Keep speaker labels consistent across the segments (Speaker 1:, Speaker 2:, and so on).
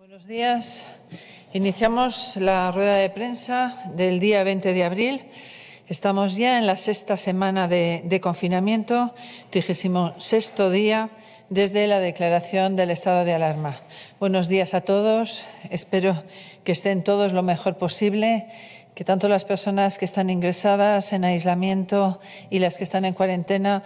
Speaker 1: Buenos días. Iniciamos la rueda de prensa del día 20 de abril. Estamos ya en la sexta semana de, confinamiento, 36 día desde la declaración del estado de alarma. Buenos días a todos. Espero que estén todos lo mejor posible que tanto las personas que están ingresadas en aislamiento y las que están en cuarentena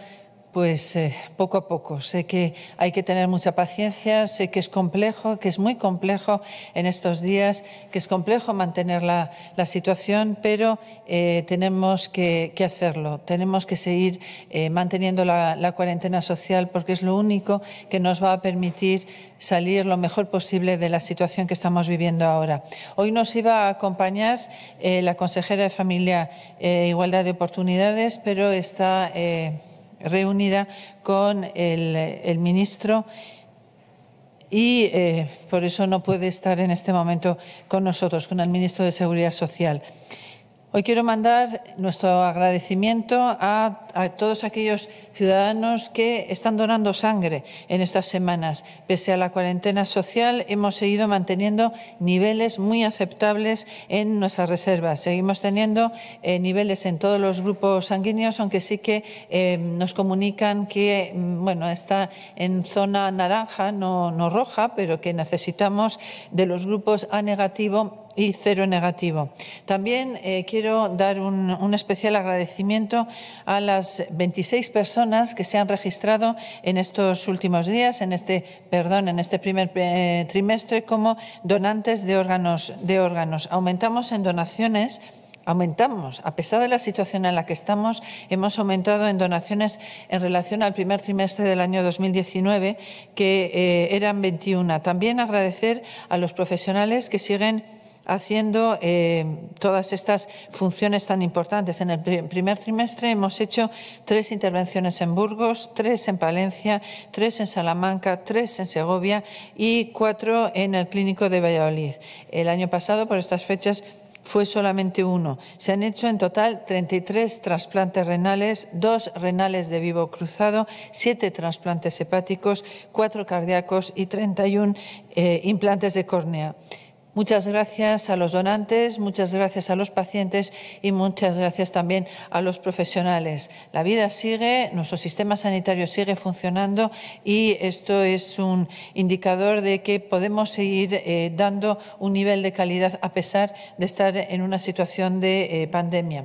Speaker 1: pues eh, poco a poco. Sé que hay que tener mucha paciencia, sé que es complejo, que es muy complejo en estos días, que es complejo mantener la, situación, pero eh, tenemos que, hacerlo. Tenemos que seguir eh, manteniendo la, cuarentena social porque es lo único que nos va a permitir salir lo mejor posible de la situación que estamos viviendo ahora. Hoy nos iba a acompañar la consejera de Familia Igualdad de Oportunidades, pero está reunida con el, ministro y eh, por eso no puede estar en este momento con nosotros, con el ministro de Seguridad Social. Hoy quiero mandar nuestro agradecimiento a a todos aquellos ciudadanos que están donando sangre en estas semanas. Pese a la cuarentena social, hemos seguido manteniendo niveles muy aceptables en nuestras reservas. Seguimos teniendo eh, niveles en todos los grupos sanguíneos, aunque sí que eh, nos comunican que mm, bueno, está en zona naranja, no, roja, pero que necesitamos de los grupos A negativo y cero negativo. También eh, quiero dar un especial agradecimiento a las 26 personas que se han registrado en estos últimos días, en este, perdón, en este primer eh, trimestre como donantes de órganos, de órganos. Aumentamos en donaciones aumentamos, a pesar de la situación en la que estamos, hemos aumentado en donaciones en relación al primer trimestre del año 2019, que eh, eran 21. También agradecer a los profesionales que siguen haciendo eh, todas estas funciones tan importantes. En el primer trimestre hemos hecho tres intervenciones en Burgos, tres en Palencia, tres en Salamanca, tres en Segovia y cuatro en el Clínico de Valladolid. El año pasado, por estas fechas, fue solamente uno. Se han hecho en total 33 trasplantes renales, dos renales de vivo cruzado, siete trasplantes hepáticos, cuatro cardíacos y 31 eh, implantes de córnea. Muchas gracias a los donantes, muchas gracias a los pacientes y muchas gracias también a los profesionales. La vida sigue, nuestro sistema sanitario sigue funcionando y esto es un indicador de que podemos seguir eh, dando un nivel de calidad a pesar de estar en una situación de eh, pandemia.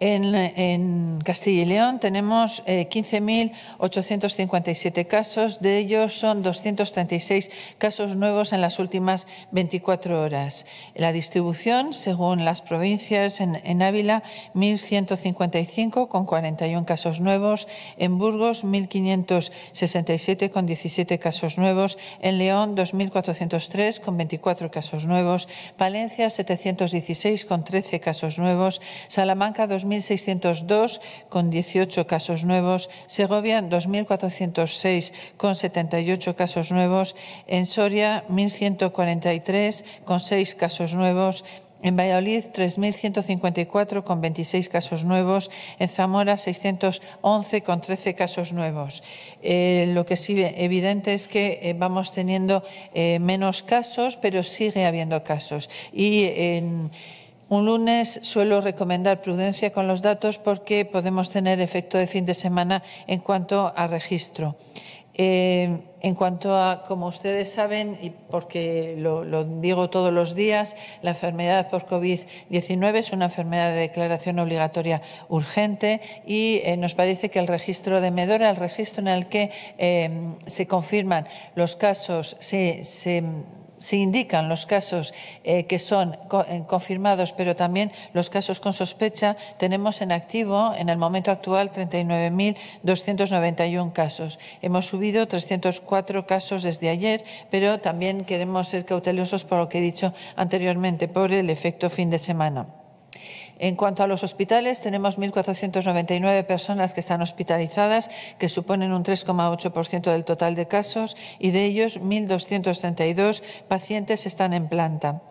Speaker 1: En, Castilla y León tenemos 15.857 eh, casos, de ellos son 236 casos nuevos en las últimas 24 horas. La distribución, según las provincias, en, Ávila 1.155 con 41 casos nuevos, en Burgos 1.567 con 17 casos nuevos, en León 2.403 con 24 casos nuevos, Valencia 716 con 13 casos nuevos, Salamanca 2.000 1.602 con 18 casos nuevos, Segovia 2.406 con 78 casos nuevos, en Soria 1.143 con 6 casos nuevos, en Valladolid, 3.154 con 26 casos nuevos. En Zamora, 611 con 13 casos nuevos. Eh, lo que sí evidente es que eh, vamos teniendo eh, menos casos, pero sigue habiendo casos. Y en un lunes suelo recomendar prudencia con los datos porque podemos tener efecto de fin de semana en cuanto a registro. Eh, en cuanto a, como ustedes saben, y porque lo, digo todos los días, la enfermedad por COVID-19 es una enfermedad de declaración obligatoria urgente y eh, nos parece que el registro de Medora, el registro en el que eh, se confirman los casos, se se indican los casos eh, que son eh, confirmados, pero también los casos con sospecha, tenemos en activo en el momento actual 39.291 casos. Hemos subido 304 casos desde ayer, pero también queremos ser cautelosos por lo que he dicho anteriormente, por el efecto fin de semana. En cuanto a los hospitales, tenemos 1.499 personas que están hospitalizadas, que suponen un 3,8% del total de casos, y de ellos 1.232 pacientes están en planta.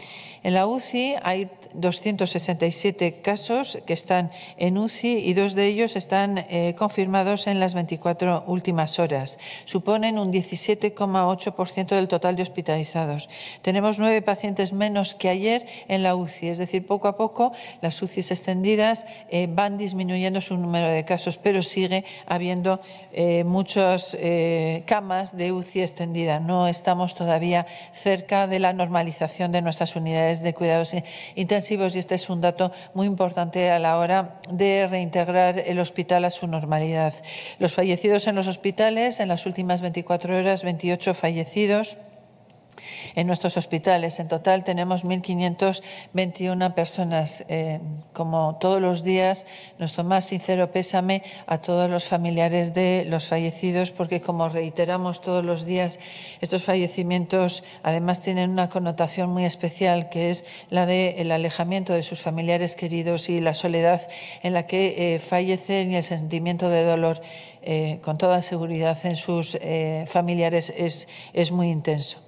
Speaker 1: En la UCI hay 267 casos que están en UCI y dos de ellos están eh, confirmados en las 24 últimas horas. Suponen un 17,8% del total de hospitalizados. Tenemos nueve pacientes menos que ayer en la UCI, es decir, poco a poco las UCI extendidas eh, van disminuyendo su número de casos, pero sigue habiendo eh, muchas eh, camas de UCI extendida. No estamos todavía cerca de la normalización de nuestras unidades de cuidados intensivos y este es un dato muy importante a la hora de reintegrar el hospital a su normalidad. Los fallecidos en los hospitales, en las últimas 24 horas, 28 fallecidos en nuestros hospitales. En total tenemos 1.521 personas. Eh, como todos los días, nuestro más sincero pésame a todos los familiares de los fallecidos, porque como reiteramos todos los días, estos fallecimientos además tienen una connotación muy especial, que es la del el alejamiento de sus familiares queridos y la soledad en la que eh, fallecen y el sentimiento de dolor eh, con toda seguridad en sus familiares es muy intenso.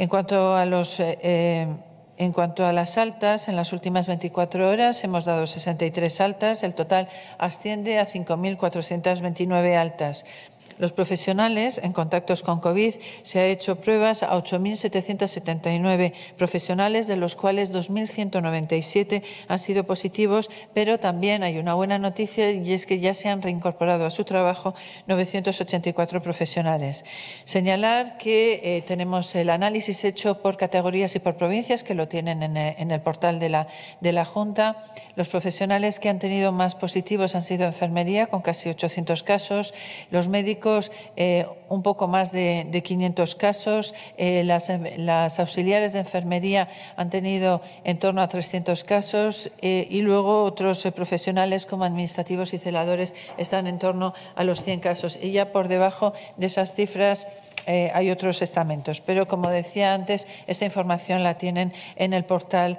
Speaker 1: En cuanto a los. Eh, eh, en cuanto a las altas, en las últimas 24 horas hemos dado 63 altas. El total asciende a 5.429 altas. Los profesionales en contactos con COVID se ha hecho pruebas a 8.779 profesionales, de los cuales 2.197 han sido positivos, pero también hay una buena noticia y es que ya se han reincorporado a su trabajo 984 profesionales. Señalar que eh, tenemos el análisis hecho por categorías y por provincias que lo tienen en, eh, en el portal de la, de la Junta. Los profesionales que han tenido más positivos han sido enfermería, con casi 800 casos, los médicos eh, un poco más de, 500 casos, eh, las, auxiliares de enfermería han tenido en torno a 300 casos eh, y luego otros profesionales como administrativos y celadores están en torno a los 100 casos. Y ya por debajo de esas cifras... hay otros estamentos. Pero, como decía antes, esta información la tienen en el portal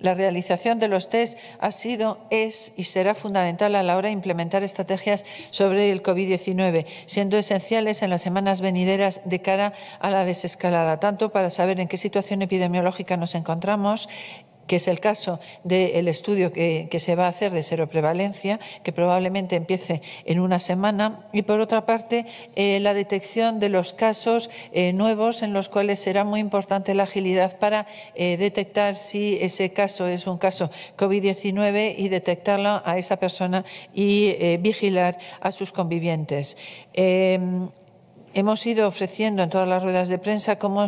Speaker 1: La realización de los test ha sido, es y será fundamental a la hora de implementar estrategias sobre el COVID-19, siendo esenciales en las semanas venideras de cara a la desescalada, tanto para saber en qué situación epidemiológica nos encontramos que es el caso del estudio que, se va a hacer de seroprevalencia, que probablemente empiece en una semana, y por otra parte eh, la detección de los casos eh, nuevos en los cuales será muy importante la agilidad para eh, detectar si ese caso es un caso COVID-19 y detectarlo a esa persona y vigilar a sus convivientes. Em, hemos ido ofreciendo en todas las ruedas de prensa cómo,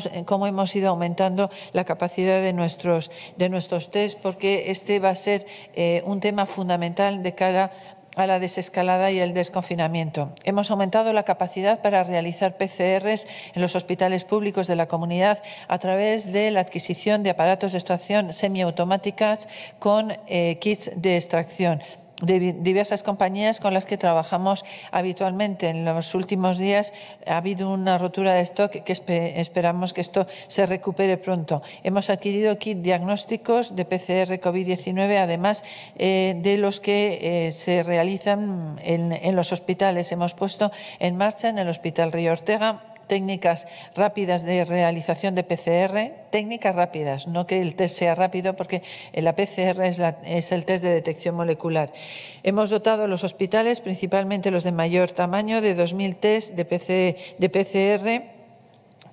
Speaker 1: hemos ido aumentando la capacidad de nuestros, de nuestros test, porque este va a ser eh, un tema fundamental de cara a la desescalada y el desconfinamiento. Hemos aumentado la capacidad para realizar PCRs en los hospitales públicos de la comunidad a través de la adquisición de aparatos de extracción semiautomáticas con eh, kits de extracción de diversas compañías con las que trabajamos habitualmente. En los últimos días ha habido una rotura de stock que esperamos que esto se recupere pronto. Hemos adquirido kit diagnósticos de PCR COVID-19, además eh, de los que eh, se realizan en, en los hospitales. Hemos puesto en marcha en el Hospital Río Ortega técnicas rápidas de realización de PCR, técnicas rápidas, no que el test sea rápido porque la PCR es, el test de detección molecular. Hemos dotado a los hospitales, principalmente los de mayor tamaño, de 2.000 test de, de PCR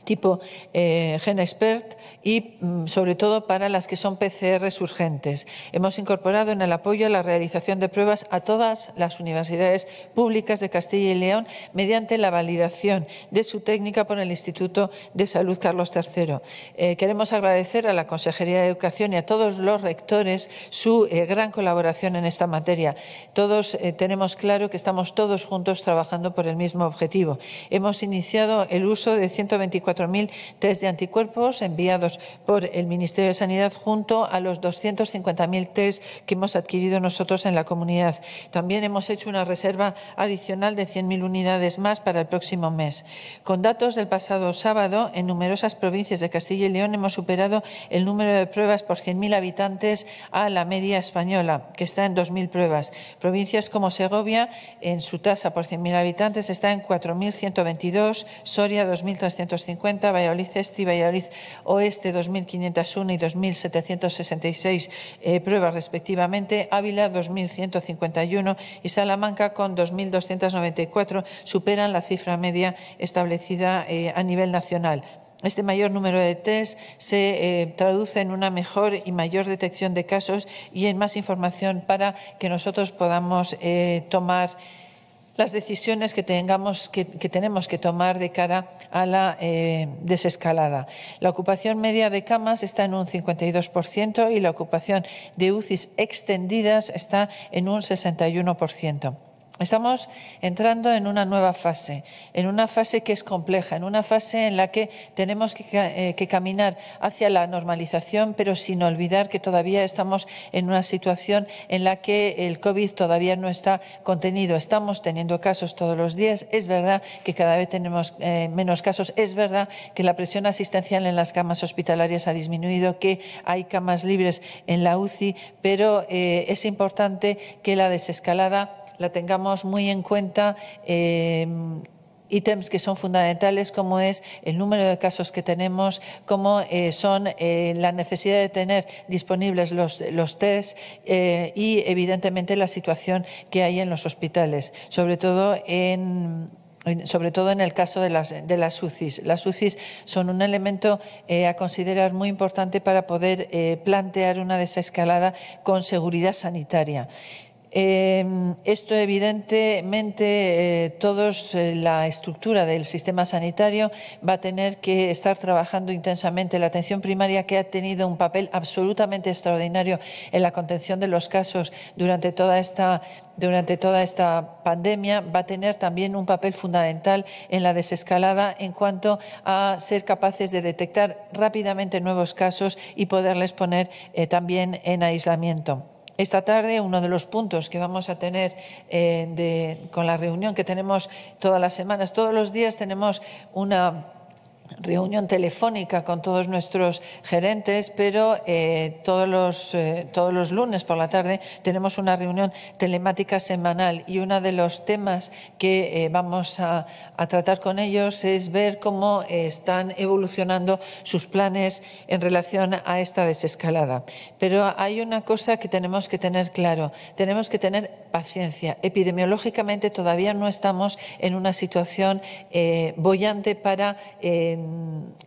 Speaker 1: tipo eh, GeneXpert y mm, sobre todo para las que son PCRs urgentes. Hemos incorporado en el apoyo la realización de pruebas a todas las universidades públicas de Castilla y León mediante la validación de su técnica por el Instituto de Salud Carlos III. Eh, queremos agradecer a la Consejería de Educación y a todos los rectores su eh, gran colaboración en esta materia. Todos tenemos claro que estamos todos juntos trabajando por el mismo objetivo. Hemos iniciado el uso de 124 4.000 test de anticuerpos enviados por el Ministerio de Sanidad junto a los 250.000 test que hemos adquirido nosotros en la comunidad. También hemos hecho una reserva adicional de 100.000 unidades más para el próximo mes. Con datos del pasado sábado, en numerosas provincias de Castilla y León hemos superado el número de pruebas por 100.000 habitantes a la media española, que está en 2.000 pruebas. Provincias como Segovia, en su tasa por 100.000 habitantes, está en 4.122, Soria 2.350 Valladolid Este y Valladolid Oeste 2.501 y 2.766 eh, pruebas respectivamente, Ávila 2.151 y Salamanca con 2.294 superan la cifra media establecida eh, a nivel nacional. Este mayor número de test se eh, traduce en una mejor y mayor detección de casos y en más información para que nosotros podamos tomar las decisiones que, tengamos, que, tenemos que tomar de cara a la eh, desescalada. La ocupación media de camas está en un 52% y la ocupación de UCIs extendidas está en un 61%. Estamos entrando en una nueva fase, en una fase que es compleja, en una fase en la que tenemos eh, que, caminar hacia la normalización, pero sin olvidar que todavía estamos en una situación en la que el COVID todavía no está contenido. Estamos teniendo casos todos los días. Es verdad que cada vez tenemos eh, menos casos. Es verdad que la presión asistencial en las camas hospitalarias ha disminuido, que hay camas libres en la UCI, pero eh, es importante que la desescalada la tengamos muy en cuenta. Eh, ítems que son fundamentales como es el número de casos que tenemos, como eh, son eh, la necesidad de tener disponibles los, test y evidentemente la situación que hay en los hospitales, sobre todo en, sobre todo en el caso de las, de las UCIs. Las UCIs son un elemento a considerar muy importante para poder plantear una desescalada con seguridad sanitaria. Em, esto, evidentemente, toda eh, todos eh, la estructura del sistema sanitario va a tener que estar trabajando intensamente la atención primaria, que ha tenido un papel absolutamente extraordinario en la contención de los casos durante toda esta durante toda esta pandemia va a tener también un papel fundamental en la desescalada en cuanto a ser capaces de detectar rápidamente nuevos casos y poderles poner eh, también en aislamiento. Esta tarde uno de los puntos que vamos a tener eh, de, con la reunión que tenemos todas las semanas, todos los días tenemos una reunión telefónica con todos nuestros gerentes, pero eh, todos, los, eh, todos los lunes por la tarde tenemos una reunión telemática semanal y uno de los temas que eh, vamos a, tratar con ellos es ver cómo están evolucionando sus planes en relación a esta desescalada. Pero hay una cosa que tenemos que tener claro, tenemos que tener paciencia. Epidemiológicamente todavía no estamos en una situación bollante para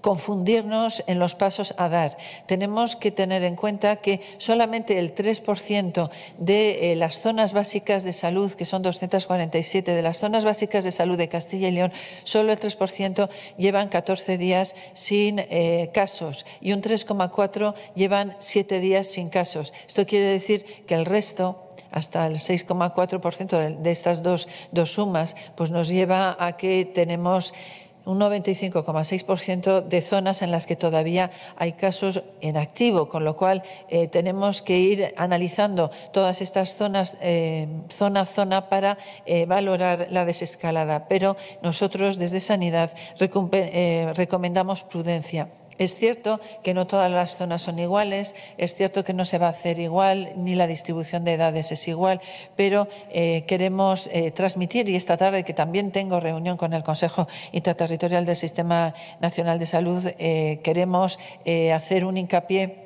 Speaker 1: confundirnos en los pasos a dar. Tenemos que tener en cuenta que solamente el 3% de eh, las zonas básicas de salud, que son 247 de las zonas básicas de salud de Castilla y León, solo el 3% llevan 14 días sin eh, casos y un 3,4% llevan 7 días sin casos. Esto quiere decir que el resto hasta el 6,4% de, de estas dos, dos sumas, pues nos lleva a que tenemos un 95,6% de zonas en las que todavía hay casos en activo, con lo cual eh, tenemos que ir analizando todas estas zonas, eh, zona a zona, para eh, valorar la desescalada. Pero nosotros desde Sanidad recomendamos prudencia. Es cierto que no todas las zonas son iguales, es cierto que no se va a hacer igual, ni la distribución de edades es igual, pero eh, queremos eh, transmitir, y esta tarde que también tengo reunión con el Consejo Interterritorial del Sistema Nacional de Salud, eh, queremos hacer un hincapié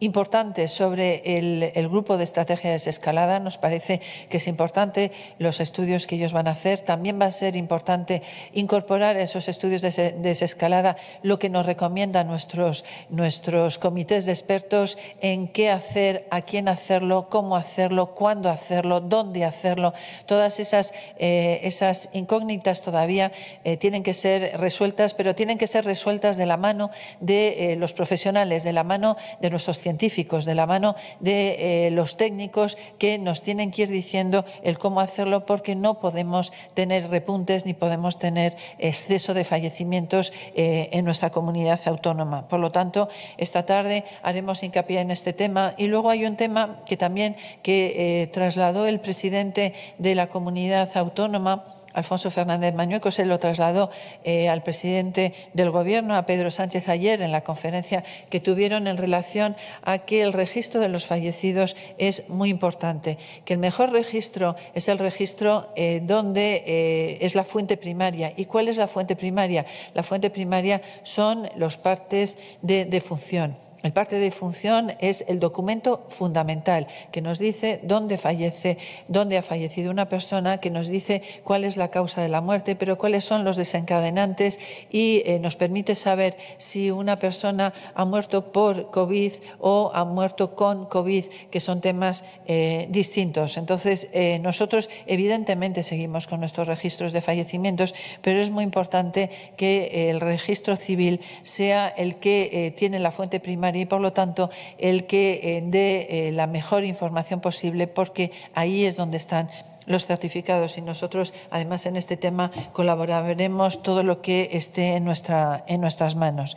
Speaker 1: importante sobre el, grupo de estrategia de desescalada. Nos parece que es importante los estudios que ellos van a hacer. También va a ser importante incorporar a esos estudios de desescalada lo que nos recomiendan nuestros, nuestros comités de expertos en qué hacer, a quién hacerlo, cómo hacerlo, cuándo hacerlo, dónde hacerlo. Todas esas, eh, esas incógnitas todavía eh, tienen que ser resueltas, pero tienen que ser resueltas de la mano de eh, los profesionales, de la mano de nuestros científicos, de la mano de eh, los técnicos que nos tienen que ir diciendo el cómo hacerlo porque no podemos tener repuntes ni podemos tener exceso de fallecimientos eh, en nuestra comunidad autónoma. Por lo tanto, esta tarde haremos hincapié en este tema y luego hay un tema que también que eh, trasladó el presidente de la comunidad autónoma Alfonso Fernández Mañueco se lo trasladó eh, al presidente del Gobierno, a Pedro Sánchez, ayer en la conferencia que tuvieron en relación a que el registro de los fallecidos es muy importante, que el mejor registro es el registro eh, donde eh, es la fuente primaria. ¿Y cuál es la fuente primaria? La fuente primaria son los partes de defunción el parte de función es el documento fundamental que nos dice dónde fallece, dónde ha fallecido una persona, que nos dice cuál es la causa de la muerte, pero cuáles son los desencadenantes y eh, nos permite saber si una persona ha muerto por COVID o ha muerto con COVID, que son temas eh, distintos. Entonces, eh, nosotros evidentemente seguimos con nuestros registros de fallecimientos, pero es muy importante que el registro civil sea el que tiene la fuente primaria y, por lo tanto, el que eh, dé eh, la mejor información posible, porque ahí es donde están los certificados y nosotros además en este tema colaboraremos todo lo que esté en, nuestra, en nuestras manos.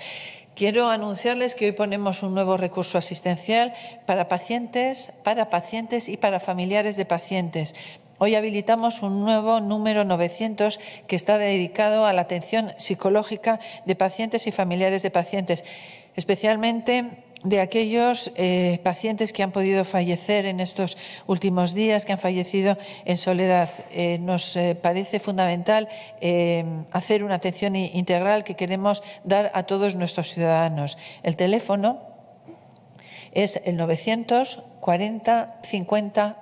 Speaker 1: Quiero anunciarles que hoy ponemos un nuevo recurso asistencial para pacientes, para pacientes y para familiares de pacientes. Hoy habilitamos un nuevo número 900 que está dedicado a la atención psicológica de pacientes y familiares de pacientes especialmente de aquellos eh, pacientes que han podido fallecer en estos últimos días, que han fallecido en soledad. Eh, nos eh, parece fundamental hacer una atención integral que queremos dar a todos nuestros ciudadanos. El teléfono es el 940 50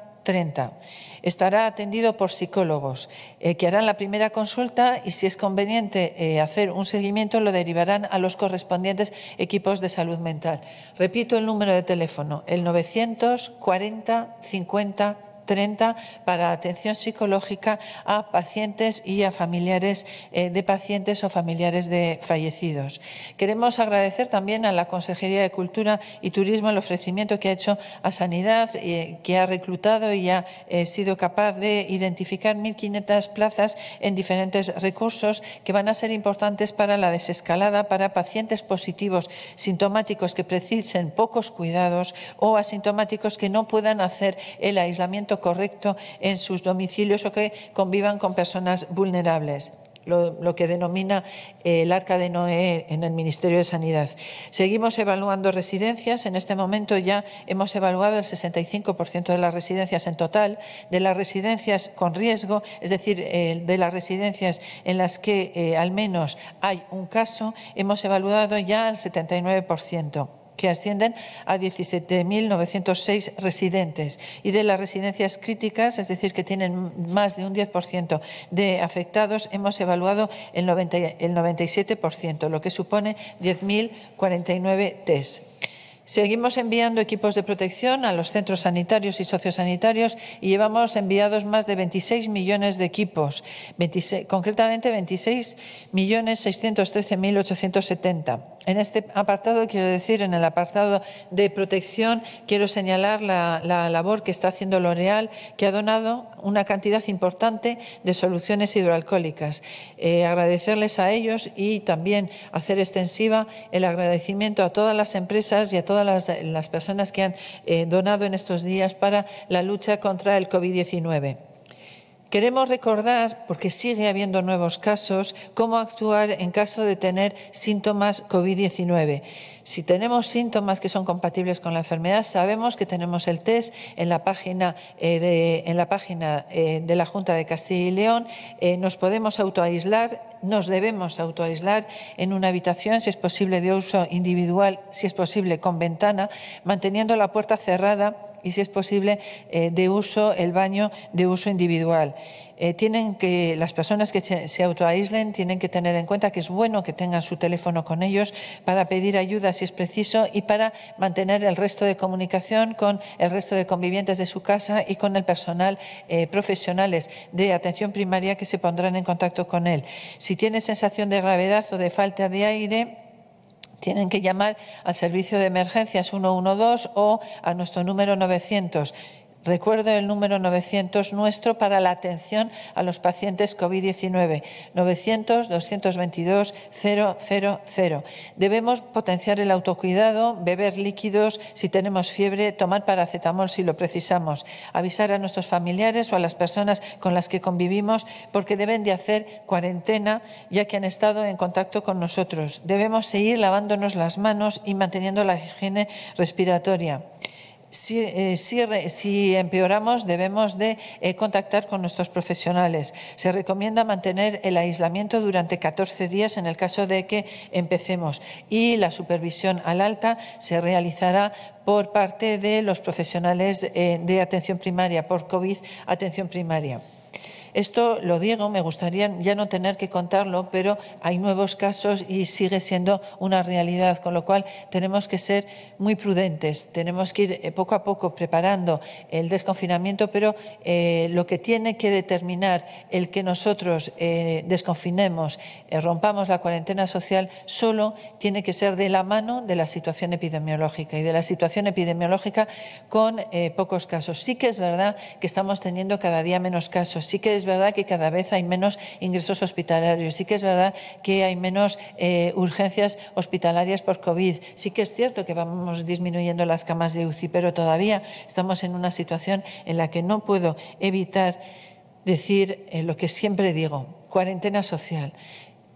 Speaker 1: Estará atendido por psicólogos eh, que harán la primera consulta y si es conveniente eh, hacer un seguimiento lo derivarán a los correspondientes equipos de salud mental. Repito el número de teléfono, el 940 50 30 para atención psicológica a pacientes y a familiares eh, de pacientes o familiares de fallecidos. Queremos agradecer también a la Consejería de Cultura y Turismo el ofrecimiento que ha hecho a Sanidad, eh, que ha reclutado y ha eh, sido capaz de identificar 1.500 plazas en diferentes recursos que van a ser importantes para la desescalada para pacientes positivos sintomáticos que precisen pocos cuidados o asintomáticos que no puedan hacer el aislamiento correcto en sus domicilios o que convivan con personas vulnerables. Lo, que denomina eh, el Arca de Noé en el Ministerio de Sanidad. Seguimos evaluando residencias. En este momento ya hemos evaluado el 65% de las residencias en total, de las residencias con riesgo, es decir, eh, de las residencias en las que eh, al menos hay un caso, hemos evaluado ya el 79% que ascienden a 17.906 residentes. Y de las residencias críticas, es decir, que tienen más de un 10% de afectados, hemos evaluado el, 97%, lo que supone 10.049 test. Seguimos enviando equipos de protección a los centros sanitarios y sociosanitarios y llevamos enviados más de 26 millones de equipos, 26, concretamente 26.613.870. En este apartado, quiero decir, en el apartado de protección, quiero señalar la, labor que está haciendo L'Oreal, que ha donado una cantidad importante de soluciones hidroalcohólicas. Eh, agradecerles a ellos y también hacer extensiva el agradecimiento a todas las empresas y a todas las, personas que han eh, donado en estos días para la lucha contra el COVID-19. Queremos recordar, porque sigue habiendo nuevos casos, cómo actuar en caso de tener síntomas COVID-19. Si tenemos síntomas que son compatibles con la enfermedad, sabemos que tenemos el test en la página, eh, de, la página eh, de la Junta de Castilla y León. Eh, nos podemos autoaislar, nos debemos autoaislar en una habitación, si es posible de uso individual, si es posible con ventana, manteniendo la puerta cerrada y, si es posible, de uso el baño de uso individual. Eh, tienen que, las personas que se autoaislen tienen que tener en cuenta que es bueno que tengan su teléfono con ellos para pedir ayuda si es preciso y para mantener el resto de comunicación con el resto de convivientes de su casa y con el personal profesional eh, profesionales de atención primaria que se pondrán en contacto con él. Si tiene sensación de gravedad o de falta de aire, tienen que llamar al servicio de emergencias 112 o a nuestro número 900. Recuerdo el número 900 nuestro para la atención a los pacientes COVID-19, 900-222-000. Debemos potenciar el autocuidado, beber líquidos si tenemos fiebre, tomar paracetamol si lo precisamos, avisar a nuestros familiares o a las personas con las que convivimos porque deben de hacer cuarentena ya que han estado en contacto con nosotros. Debemos seguir lavándonos las manos y manteniendo la higiene respiratoria. Eh, si, empeoramos, debemos de eh, contactar con nuestros profesionales. Se recomienda mantener el aislamiento durante 14 días en el caso de que empecemos y la supervisión al alta se realizará por parte de los profesionales eh, de atención primaria, por COVID atención primaria. Esto lo digo, me gustaría ya no tener que contarlo, pero hay nuevos casos y sigue siendo una realidad, con lo cual tenemos que ser muy prudentes, tenemos que ir eh, poco a poco preparando el desconfinamiento, pero eh, lo que tiene que determinar el que nosotros eh, desconfinemos, rompamos la cuarentena social, solo tiene que ser de la mano de la situación epidemiológica y de la situación epidemiológica con pocos casos. Sí que es verdad que estamos teniendo cada día menos casos, sí que es verdad que cada vez hay menos ingresos hospitalarios, sí que es verdad que hay menos eh, urgencias hospitalarias por COVID, sí que es cierto que vamos disminuyendo las camas de UCI, pero todavía estamos en una situación en la que no puedo evitar decir eh, lo que siempre digo, cuarentena social.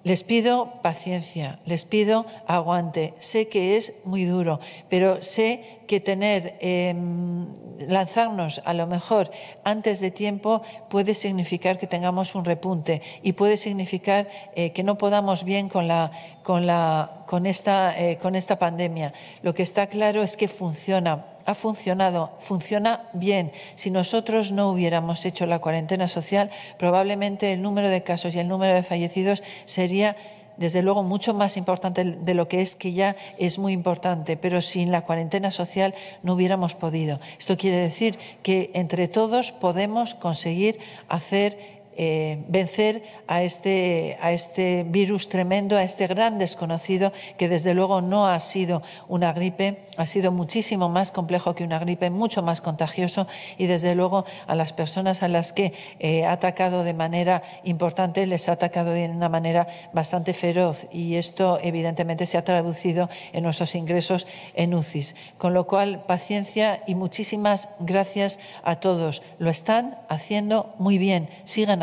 Speaker 1: Les pido paciencia, les pido aguante. Sé que es muy duro, pero sé que tener, em, lanzarnos a lo mejor antes de tiempo puede significar que tengamos un repunte y puede significar eh, que no podamos bien con, la, con, la, con, esta, eh, con esta pandemia. Lo que está claro es que funciona ha funcionado, funciona bien. Si nosotros no hubiéramos hecho la cuarentena social, probablemente el número de casos y el número de fallecidos sería desde luego mucho más importante de lo que es que ya es muy importante, pero sin la cuarentena social no hubiéramos podido. Esto quiere decir que entre todos podemos conseguir hacer eh, vencer a este, a este virus tremendo, a este gran desconocido, que desde luego no ha sido una gripe, ha sido muchísimo más complejo que una gripe, mucho más contagioso y desde luego a las personas a las que eh, ha atacado de manera importante, les ha atacado de una manera bastante feroz y esto evidentemente se ha traducido en nuestros ingresos en UCIs. Con lo cual, paciencia y muchísimas gracias a todos. Lo están haciendo muy bien. Sigan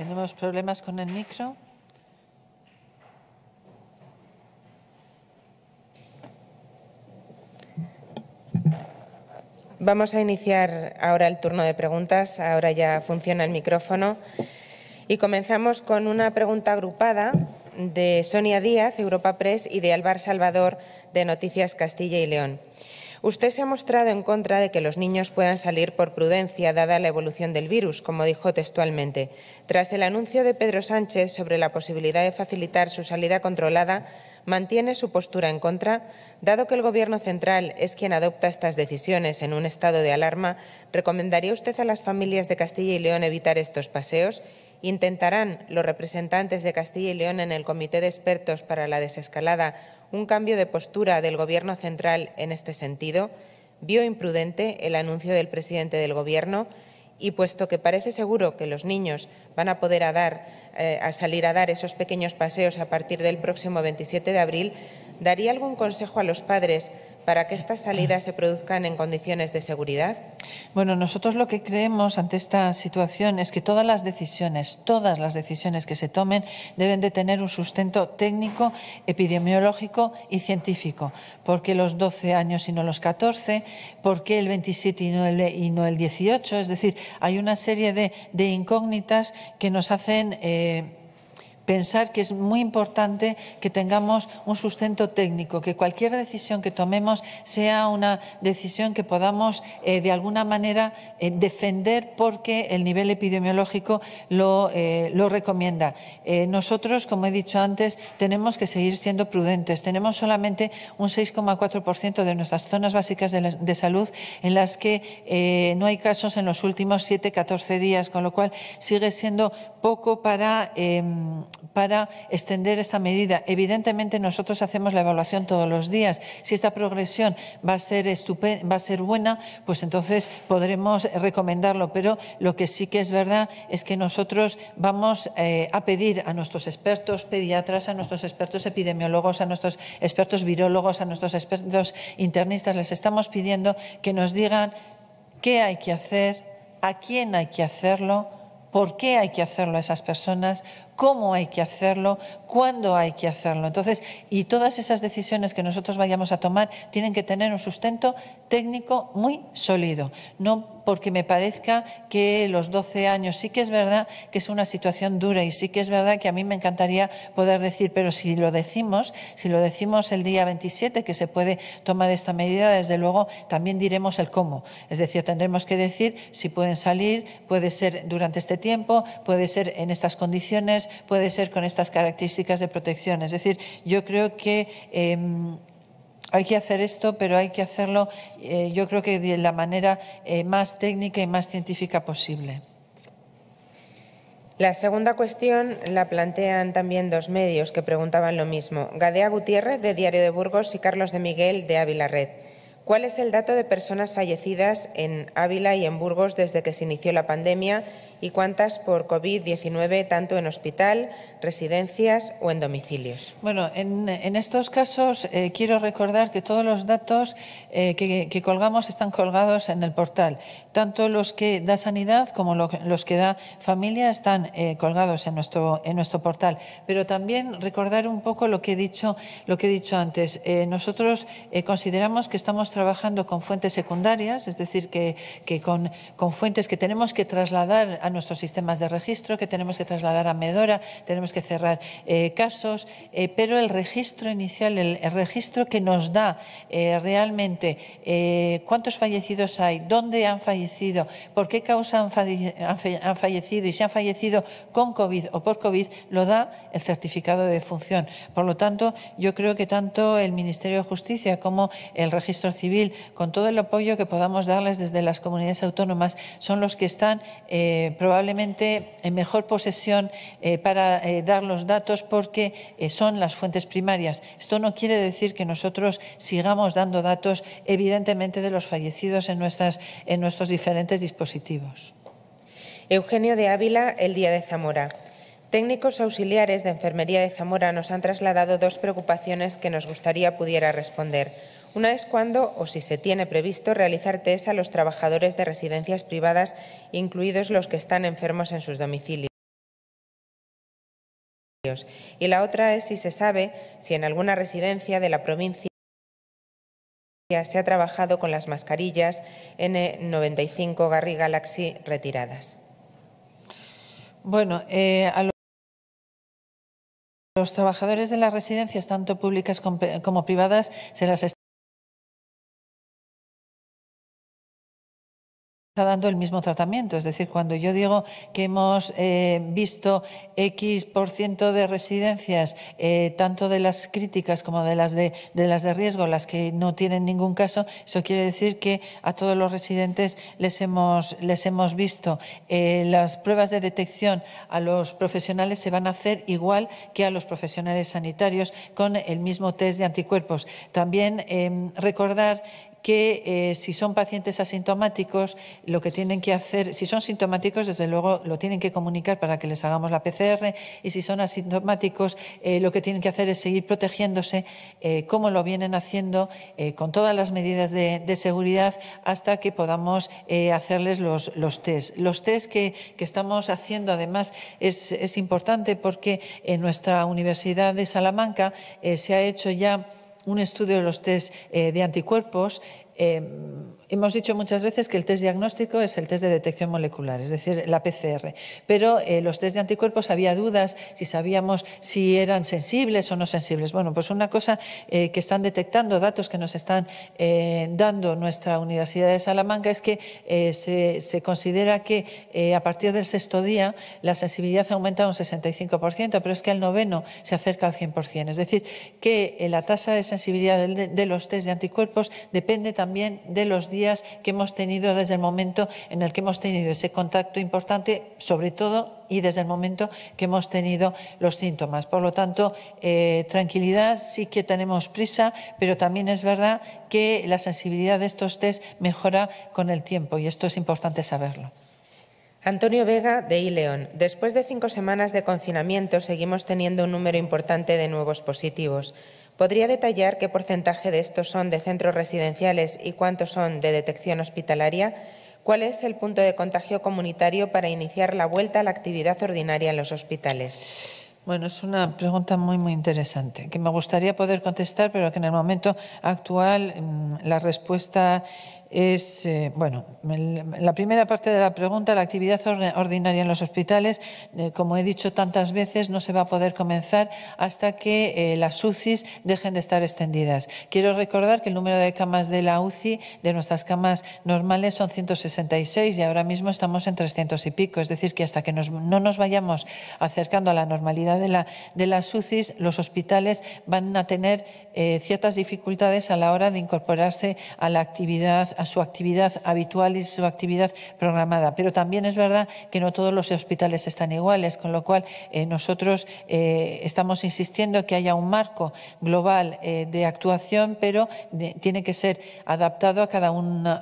Speaker 1: Tenemos problemas con el micro.
Speaker 2: Vamos a iniciar ahora el turno de preguntas. Ahora ya funciona el micrófono. Y comenzamos con una pregunta agrupada de Sonia Díaz, Europa Press, y de Álvaro Salvador, de Noticias Castilla y León. Usted se ha mostrado en contra de que los niños puedan salir por prudencia dada la evolución del virus, como dijo textualmente. Tras el anuncio de Pedro Sánchez sobre la posibilidad de facilitar su salida controlada, mantiene su postura en contra, dado que el Gobierno central es quien adopta estas decisiones en un estado de alarma, ¿recomendaría usted a las familias de Castilla y León evitar estos paseos? intentarán los representantes de Castilla y León en el Comité de Expertos para la Desescalada un cambio de postura del Gobierno central en este sentido? ¿Vio imprudente el anuncio del presidente del Gobierno? Y puesto que parece seguro que los niños van a poder a dar, eh, a salir a dar esos pequeños paseos a partir del próximo 27 de abril, ¿daría algún consejo a los padres para que estas salidas se produzcan en condiciones de seguridad?
Speaker 1: Bueno, nosotros lo que creemos ante esta situación es que todas las decisiones, todas las decisiones que se tomen deben de tener un sustento técnico, epidemiológico y científico. ¿Por qué los 12 años y no los 14? ¿Por qué el 27 y no el, y no el 18? Es decir, hay una serie de, incógnitas que nos hacen... Eh, pensar que es muy importante que tengamos un sustento técnico, que cualquier decisión que tomemos sea una decisión que podamos eh, de alguna manera eh, defender porque el nivel epidemiológico lo, eh, recomienda. nosotros, como he dicho antes, tenemos que seguir siendo prudentes. Tenemos solamente un 6,4% de nuestras zonas básicas de, de salud en las que no hay casos en los últimos 7, 14 días, con lo cual sigue siendo poco para em, para extender esta medida. Evidentemente, nosotros hacemos la evaluación todos los días. Si esta progresión va a ser, buena, pues entonces podremos recomendarlo. Pero lo que sí que es verdad es que nosotros vamos eh, a pedir a nuestros expertos pediatras, a nuestros expertos epidemiólogos, a nuestros expertos virólogos, a nuestros expertos internistas, les estamos pidiendo que nos digan qué hay que hacer, a quién hay que hacerlo, por qué hay que hacerlo a esas personas, cómo hay que hacerlo, cuándo hay que hacerlo. Entonces, y todas esas decisiones que nosotros vayamos a tomar tienen que tener un sustento técnico muy sólido, no porque me parezca que los 12 años sí que es verdad que es una situación dura y sí que es verdad que a mí me encantaría poder decir, pero si lo decimos, si lo decimos el día 27 que se puede tomar esta medida, desde luego también diremos el cómo. Es decir, tendremos que decir si pueden salir, puede ser durante este tiempo, puede ser en estas condiciones, puede ser con estas características de protección. Es decir, yo creo que em, hay que hacer esto, pero hay que hacerlo, eh, yo creo que de la manera eh, más técnica y más científica posible.
Speaker 2: La segunda cuestión la plantean también dos medios que preguntaban lo mismo. Gadea Gutiérrez, de Diario de Burgos, y Carlos de Miguel, de Ávila Red. ¿Cuál es el dato de personas fallecidas en Ávila y en Burgos desde que se inició la pandemia? y cuántas por COVID-19, tanto en hospital, residencias o en domicilios.
Speaker 1: Bueno, en, estos casos eh, quiero recordar que todos los datos eh, que, colgamos están colgados en el portal. Tanto los que da sanidad como los que da familia están eh, colgados en nuestro, en nuestro portal. Pero también recordar un poco lo que he dicho, lo que he dicho antes. nosotros consideramos que estamos trabajando con fuentes secundarias, es decir, que, con, con fuentes que tenemos que trasladar nuestros sistemas de registro que tenemos que trasladar a Medora, tenemos que cerrar eh, casos, eh, pero el registro inicial, el, registro que nos da eh, realmente cuántos fallecidos hay, dónde han fallecido, por qué causa han, fallecido y si han fallecido con COVID o por COVID, lo da el certificado de función. Por lo tanto, yo creo que tanto el Ministerio de Justicia como el Registro Civil, con todo el apoyo que podamos darles desde las comunidades autónomas, son los que están probablemente en mejor posesión eh, para eh, dar los datos porque eh, son las fuentes primarias. Esto no quiere decir que nosotros sigamos dando datos, evidentemente,
Speaker 2: de los fallecidos en, en nuestros diferentes dispositivos. Eugenio de Ávila, el Día de Zamora. Técnicos auxiliares de Enfermería de Zamora nos han trasladado dos preocupaciones que nos gustaría pudiera responder una es cuando o si se tiene previsto realizar test a los trabajadores de residencias privadas, incluidos los que están enfermos en sus domicilios. Y la otra es si se sabe si en alguna residencia de la provincia se ha trabajado con las mascarillas N95 Garry Galaxy retiradas. Bueno, eh, los trabajadores de las
Speaker 1: residencias, tanto públicas como privadas, se las dando el mismo tratamiento. Es decir, cuando yo digo que hemos eh, visto X por ciento de residencias, eh, tanto de las críticas como de las de, las de riesgo, las que no tienen ningún caso, eso quiere decir que a todos los residentes les hemos, les hemos visto. Eh, las pruebas de detección a los profesionales se van a hacer igual que a los profesionales sanitarios con el mismo test de anticuerpos. También em, recordar que eh, si son pacientes asintomáticos, lo que tienen que hacer, si son sintomáticos, desde luego lo tienen que comunicar para que les hagamos la PCR y si son asintomáticos, eh, lo que tienen que hacer es seguir protegiéndose, eh, como lo vienen haciendo, con todas las medidas de, seguridad hasta que podamos hacerles los, los test. Los test que, estamos haciendo, además, es, es importante porque en nuestra Universidad de Salamanca se ha hecho ya un estudio de los test eh, de anticuerpos eh, Hemos dicho muchas veces que el test diagnóstico es el test de detección molecular, es decir, la PCR, pero eh, los test de anticuerpos había dudas si sabíamos si eran sensibles o no sensibles. Bueno, pues una cosa eh, que están detectando, datos que nos están eh, dando nuestra Universidad de Salamanca, es que se, considera que a partir del sexto día la sensibilidad aumenta un 65%, pero es que al noveno se acerca al 100%. Es decir, que la tasa de sensibilidad de, de los test de anticuerpos depende también de los días que hemos tenido desde el momento en el que hemos tenido ese contacto importante, sobre todo y desde el momento que hemos tenido los síntomas. Por lo tanto, eh, tranquilidad, sí que tenemos prisa, pero también es verdad que la sensibilidad de estos test mejora con el tiempo y esto es importante saberlo.
Speaker 2: Antonio Vega, de ILEON. Después de cinco semanas de confinamiento, seguimos teniendo un número importante de nuevos positivos. ¿Podría detallar qué porcentaje de estos son de centros residenciales y cuántos son de detección hospitalaria? ¿Cuál es el punto de contagio comunitario para iniciar la vuelta a la actividad ordinaria en los hospitales?
Speaker 1: Bueno, es una pregunta muy, muy interesante, que me gustaría poder contestar, pero que en el momento actual mm, la respuesta es, eh, bueno, la primera parte de la pregunta, la actividad ordinaria en los hospitales, eh, como he dicho tantas veces, no se va a poder comenzar hasta que eh, las UCIs dejen de estar extendidas. Quiero recordar que el número de camas de la UCI, de nuestras camas normales, son 166 y ahora mismo estamos en 300 y pico. Es decir, que hasta que no nos vayamos acercando a la normalidad de, la, de las UCIs, los hospitales van a tener ciertas dificultades a la hora de incorporarse a la actividad a su actividad habitual y su actividad programada. Pero también es verdad que no todos los hospitales están iguales, con lo cual eh, nosotros eh, estamos insistiendo que haya un marco global eh, de actuación, pero tiene que ser adaptado a cada,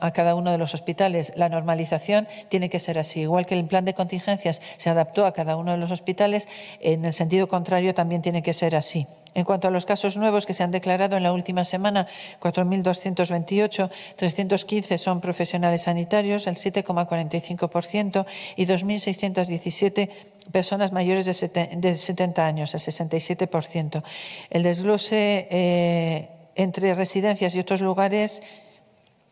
Speaker 1: a cada uno de los hospitales. La normalización tiene que ser así. Igual que el plan de contingencias se adaptó a cada uno de los hospitales, en el sentido contrario también tiene que ser así. En cuanto a los casos nuevos que se han declarado en la última semana, 4.228, 315 son profesionales sanitarios, el 7,45%, y 2.617 personas mayores de, 70 años, el 67%. El desglose eh, entre residencias y otros lugares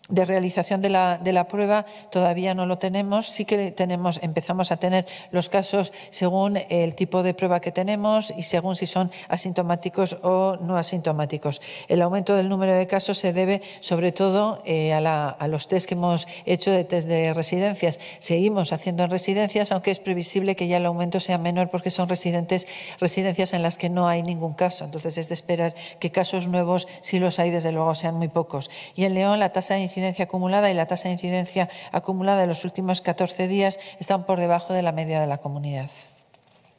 Speaker 1: de realización de la, de la, prueba todavía no lo tenemos. Sí que tenemos, empezamos a tener los casos según el tipo de prueba que tenemos y según si son asintomáticos o no asintomáticos. El aumento del número de casos se debe sobre todo eh, a, los test que hemos hecho de test de residencias. Seguimos haciendo en residencias, aunque es previsible que ya el aumento sea menor porque son residentes, residencias en las que no hay ningún caso. Entonces es de esperar que casos nuevos, si los hay, desde luego sean muy pocos. Y en León la tasa de incidencia acumulada y la tasa de incidencia acumulada en los últimos 14 días están por debajo de la media de la comunidad.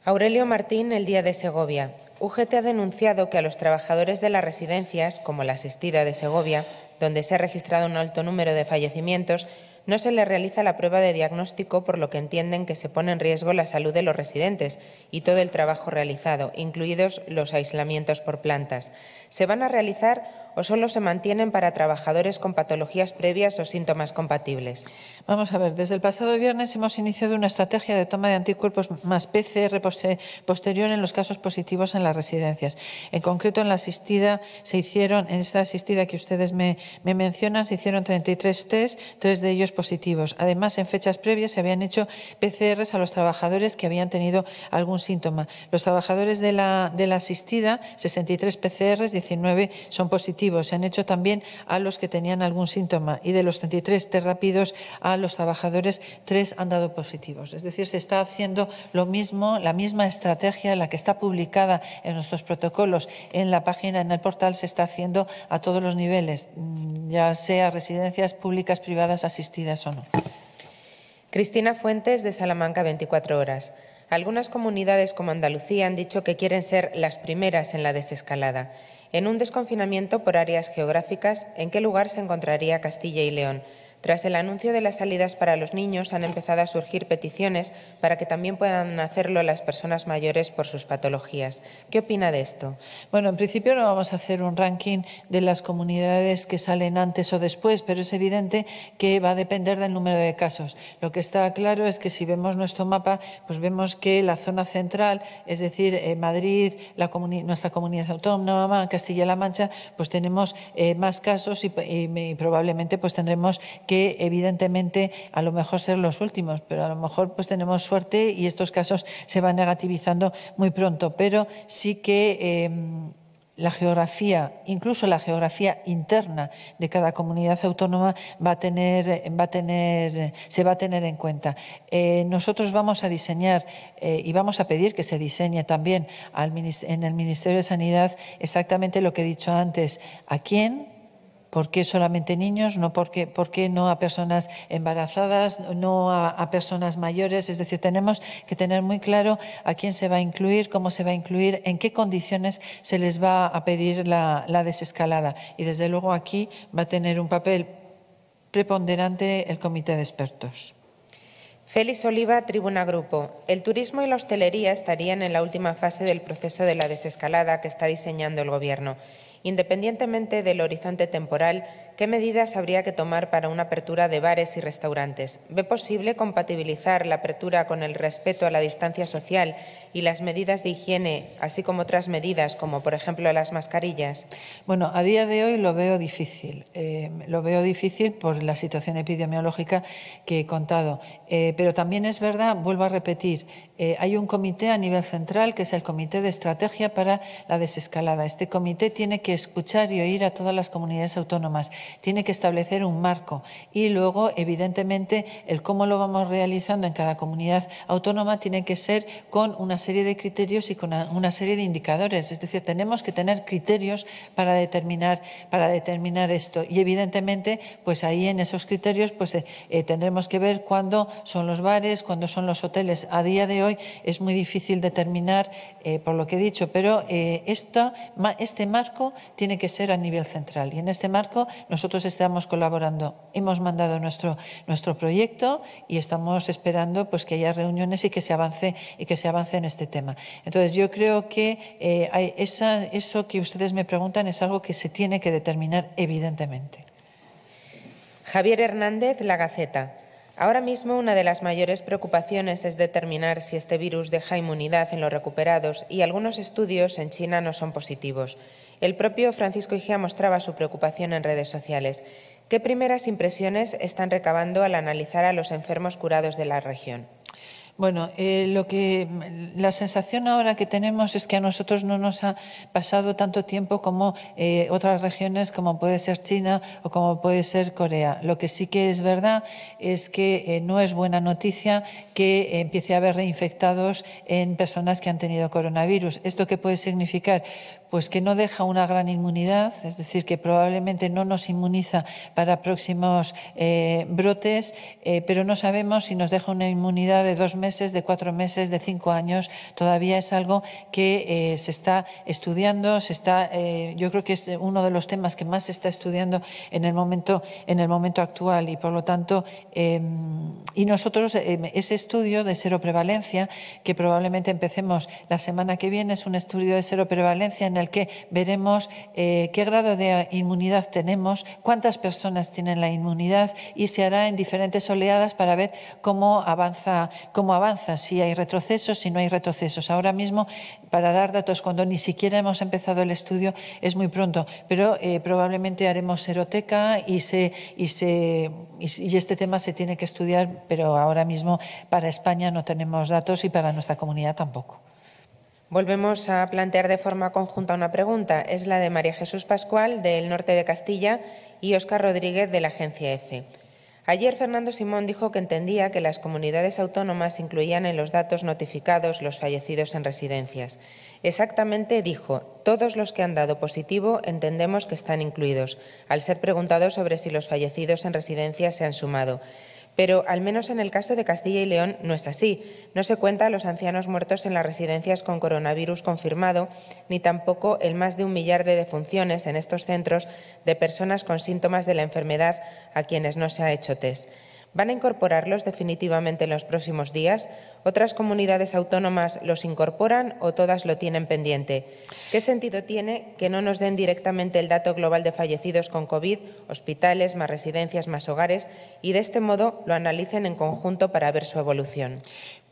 Speaker 2: Aurelio Martín, el día de Segovia. UGT ha denunciado que a los trabajadores de las residencias, como la asistida de Segovia, donde se ha registrado un alto número de fallecimientos, no se les realiza la prueba de diagnóstico por lo que entienden que se pone en riesgo la salud de los residentes y todo el trabajo realizado, incluidos los aislamientos por plantas. Se van a realizar o solo se mantienen para trabajadores con patologías previas o síntomas compatibles? Vamos a ver, desde el pasado viernes hemos iniciado una estrategia de toma de
Speaker 1: anticuerpos más PCR posterior en los casos positivos en las residencias. En concreto, en la asistida se hicieron, en esta asistida que ustedes me, mencionan, se hicieron 33 test, tres de ellos positivos. Además, en fechas previas se habían hecho PCRs a los trabajadores que habían tenido algún síntoma. Los trabajadores de la, de la asistida, 63 PCRs, 19 son positivos se han hecho también a los que tenían algún síntoma y de los 33 test rápidos a los trabajadores, tres han dado positivos. Es decir, se está haciendo lo mismo, la misma estrategia, la que está publicada en nuestros protocolos en la página, en el portal, se está haciendo a todos los niveles, mm, ya sea residencias
Speaker 2: públicas, privadas, asistidas o no. Cristina Fuentes, de Salamanca 24 Horas. Algunas comunidades como Andalucía han dicho que quieren ser las primeras en la desescalada en un desconfinamiento por áreas geográficas en qué lugar se encontraría Castilla y León, tras el anuncio de las salidas para los niños, han empezado a surgir peticiones para que también puedan hacerlo las personas mayores por sus patologías. ¿Qué opina de esto? Bueno, en
Speaker 1: principio no vamos a hacer un ranking de las comunidades que salen antes o después, pero es evidente que va a depender del número de casos. Lo que está claro es que si vemos nuestro mapa, pues vemos que la zona central, es decir, eh, Madrid, la nuestra comunidad autónoma, Castilla-La Mancha, pues tenemos eh, más casos y, probablemente pues tendremos que evidentemente a lo mejor ser los últimos, pero a lo mejor pues tenemos suerte y estos casos se van negativizando muy pronto. Pero sí que em, la geografía, incluso la geografía interna de cada comunidad autónoma va a tener, va a tener, se va a tener en cuenta. Eh, nosotros vamos a diseñar eh, y vamos a pedir que se diseñe también al, en el Ministerio de Sanidad exactamente lo que he dicho antes, a quién ¿Por qué solamente niños? No porque, ¿Por qué no a personas embarazadas, no a, personas mayores? Es decir, tenemos que tener muy claro a quién se va a incluir, cómo se va a incluir, en qué condiciones se les va a pedir la, la desescalada. Y desde luego aquí va a tener un papel preponderante el comité de expertos.
Speaker 2: Félix Oliva, Tribuna Grupo. El turismo y la hostelería estarían en la última fase del proceso de la desescalada que está diseñando el Gobierno independientemente del horizonte temporal ¿Qué medidas habría que tomar para una apertura de bares y restaurantes? ¿Ve posible compatibilizar la apertura con el respeto a la distancia social y las medidas de higiene, así como otras medidas, como por ejemplo las mascarillas?
Speaker 1: Bueno, a día de hoy lo veo difícil. Eh, lo veo difícil por la situación epidemiológica que he contado. Eh, pero también es verdad, vuelvo a repetir, eh, hay un comité a nivel central que es el Comité de Estrategia para la Desescalada. Este comité tiene que escuchar y oír a todas las comunidades autónomas tiene que establecer un marco y luego, evidentemente, el cómo lo vamos realizando en cada comunidad autónoma tiene que ser con una serie de criterios y con una serie de indicadores. Es decir, tenemos que tener criterios para determinar, para determinar esto. Y evidentemente, pues ahí en esos criterios pues, eh, eh, tendremos que ver cuándo son los bares, cuándo son los hoteles. A día de hoy es muy difícil determinar, eh, por lo que he dicho, pero este marco tiene que ser a nivel central. Y en este marco nosotros estamos colaborando, hemos mandado nuestro, nuestro proyecto y estamos esperando pues, que haya reuniones y que se avance y que se avance en este tema. Entonces, yo creo que eh, hay esa, eso que
Speaker 2: ustedes me preguntan es algo que se tiene que determinar evidentemente. Javier Hernández, La Gaceta. Ahora mismo una de las mayores preocupaciones es determinar si este virus deja inmunidad en los recuperados y algunos estudios en China no son positivos. El propio Francisco Igea mostraba su preocupación en redes sociales. ¿Qué primeras impresiones están recabando al analizar a los enfermos curados de la región? Bueno, eh,
Speaker 1: lo que la sensación ahora que tenemos es que a nosotros no nos ha pasado tanto tiempo como eh, otras regiones, como puede ser China o como puede ser Corea. Lo que sí que es verdad es que eh, no es buena noticia que empiece a haber reinfectados en personas que han tenido coronavirus. Esto qué puede significar pues que no deja una gran inmunidad, es decir, que probablemente no nos inmuniza para próximos eh, brotes, eh, pero no sabemos si nos deja una inmunidad de dos meses, de cuatro meses, de cinco años. Todavía es algo que eh, se está estudiando, se está, yo creo que es uno de los temas que más se está estudiando en el momento, en el momento actual y, por lo tanto, em, y nosotros em, ese estudio de seroprevalencia, que probablemente empecemos la semana que viene, es un estudio de seroprevalencia en en el que veremos eh, qué grado de inmunidad tenemos, cuántas personas tienen la inmunidad y se hará en diferentes oleadas para ver cómo avanza, cómo avanza, si hay retrocesos, si no hay retrocesos. Ahora mismo, para dar datos, cuando ni siquiera hemos empezado el estudio, es muy pronto, pero eh, probablemente haremos seroteca y, se, y, se, y este tema se tiene que estudiar, pero ahora mismo para España no tenemos datos y para nuestra comunidad tampoco.
Speaker 2: Volvemos a plantear de forma conjunta una pregunta. Es la de María Jesús Pascual, del norte de Castilla, y Óscar Rodríguez, de la agencia EFE. Ayer Fernando Simón dijo que entendía que las comunidades autónomas incluían en los datos notificados los fallecidos en residencias. Exactamente dijo, todos los que han dado positivo entendemos que están incluidos, al ser preguntado sobre si los fallecidos en residencias se han sumado pero al menos en el caso de Castilla y León no es así. No se cuenta los ancianos muertos en las residencias con coronavirus confirmado, ni tampoco el más de un millar de defunciones en estos centros de personas con síntomas de la enfermedad a quienes no se ha hecho test van a incorporarlos definitivamente en los próximos días? ¿Otras comunidades autónomas los incorporan o todas lo tienen pendiente? ¿Qué sentido tiene que no nos den directamente el dato global de fallecidos con COVID, hospitales, más residencias, más hogares, y de este modo lo analicen en conjunto para ver su evolución?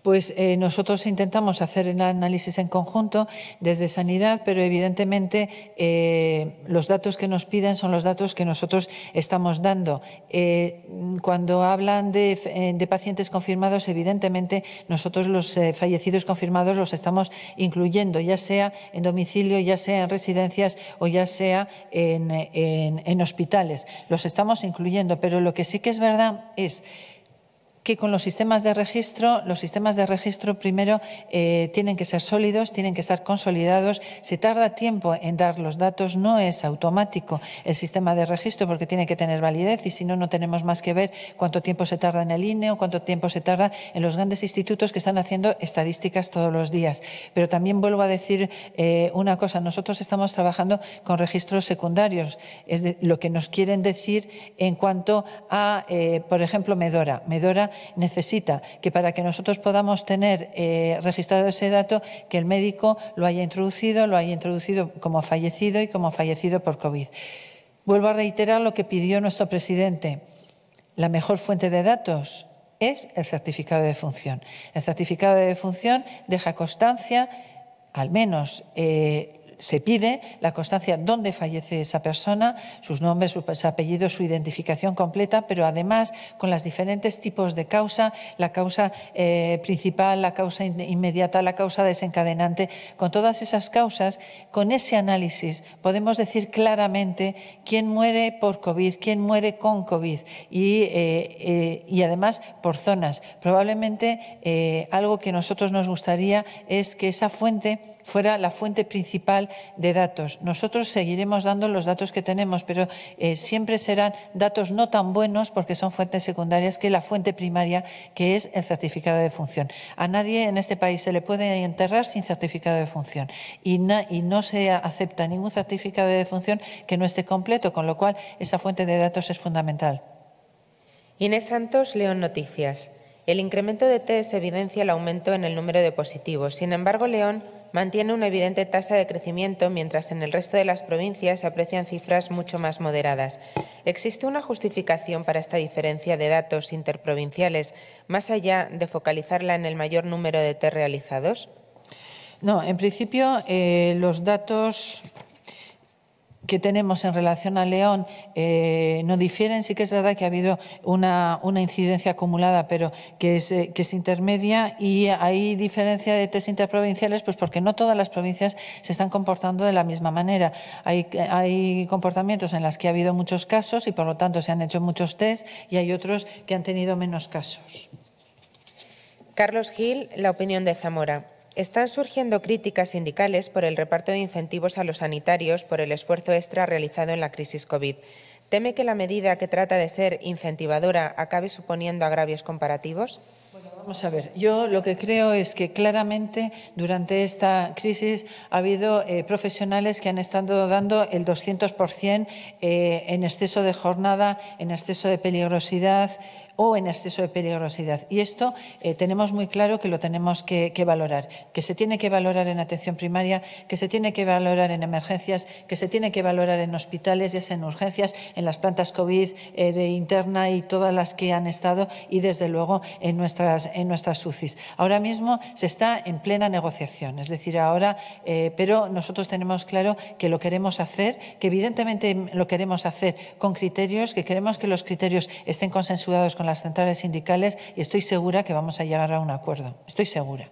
Speaker 2: pues eh,
Speaker 1: nosotros intentamos hacer el análisis en conjunto desde sanidad, pero evidentemente eh, los datos que nos piden son los datos que nosotros estamos dando. Eh, cuando hablan de, pacientes confirmados, evidentemente nosotros los fallecidos confirmados los estamos incluyendo, ya sea en domicilio, ya sea en residencias o ya sea en, en hospitales. Los estamos incluyendo, pero lo que sí que es verdad es que con los sistemas de registro, los sistemas de registro primero eh, tienen que ser sólidos, tienen que estar consolidados, se tarda tiempo en dar los datos, no es automático el sistema de registro porque tiene que tener validez y si no, no tenemos más que ver cuánto tiempo se tarda en el INE o cuánto tiempo se tarda en los grandes institutos que están haciendo estadísticas todos los días. Pero también vuelvo a decir eh, una cosa, nosotros estamos trabajando con registros secundarios, es lo que nos quieren decir en cuanto a, eh, por ejemplo, Medora. Medora necesita que para que nosotros podamos tener eh, registrado ese dato, que el médico lo haya introducido, lo haya introducido como fallecido y como fallecido por COVID. Vuelvo a reiterar lo que pidió nuestro presidente. La mejor fuente de datos es el certificado de función. El certificado de función deja constancia, al menos eh, se pide la constancia dónde fallece esa persona, sus nombres, sus apellidos, su identificación completa, pero además con los diferentes tipos de causa, la causa eh, principal, la causa inmediata, la causa desencadenante, con todas esas causas, con ese análisis podemos decir claramente quién muere por COVID, quién muere con COVID y, eh, eh, y además por zonas. Probablemente algo que a nosotros nos gustaría es que esa fuente fuera la fuente principal de datos. Nosotros seguiremos dando los datos que tenemos, pero eh, siempre serán datos no tan buenos porque son fuentes secundarias que la fuente primaria, que es el certificado de función. A nadie en este país se le puede enterrar sin certificado de función y, no se acepta ningún
Speaker 2: certificado de función que no esté completo, con lo cual
Speaker 1: esa fuente de datos es fundamental.
Speaker 2: Inés Santos, León Noticias. El incremento de test evidencia el aumento en el número de positivos. Sin embargo, León mantiene una evidente tasa de crecimiento, mientras en el resto de las provincias se aprecian cifras mucho más moderadas. ¿Existe una justificación para esta diferencia de datos interprovinciales, más allá de focalizarla en el mayor número de test realizados? No, en principio eh, los datos
Speaker 1: que tenemos en relación a León eh, no difieren. Sí que es verdad que ha habido una, incidencia acumulada, pero que es, eh, que intermedia y hay diferencia de test interprovinciales, pues porque no todas las provincias se están comportando de la misma manera. Hay, hay comportamientos en los que ha habido muchos casos y por lo tanto se han hecho muchos test y hay otros que han tenido menos casos.
Speaker 2: Carlos Gil, la opinión de Zamora. Están surgiendo críticas sindicales por el reparto de incentivos a los sanitarios por el esfuerzo extra realizado en la crisis COVID. ¿Teme que la medida que trata de ser incentivadora acabe suponiendo agravios comparativos? Bueno, vamos a ver, yo lo que creo es que
Speaker 1: claramente durante esta crisis ha habido eh, profesionales que han estado dando el 200% eh, en exceso de jornada, en exceso de peligrosidad, o en exceso de peligrosidad. Y esto eh, tenemos muy claro que lo tenemos que, valorar, que se tiene que valorar en atención primaria, que se tiene que valorar en emergencias, que se tiene que valorar en hospitales, ya sea en urgencias, en las plantas COVID eh, de interna y todas las que han estado y desde luego en nuestras, en nuestras UCIs. Ahora mismo se está en plena negociación, es decir, ahora, eh, pero nosotros tenemos claro que lo queremos hacer, que evidentemente lo queremos hacer con criterios, que queremos que los criterios estén consensuados con las centrales sindicales y estoy segura que vamos a llegar a un acuerdo. Estoy segura.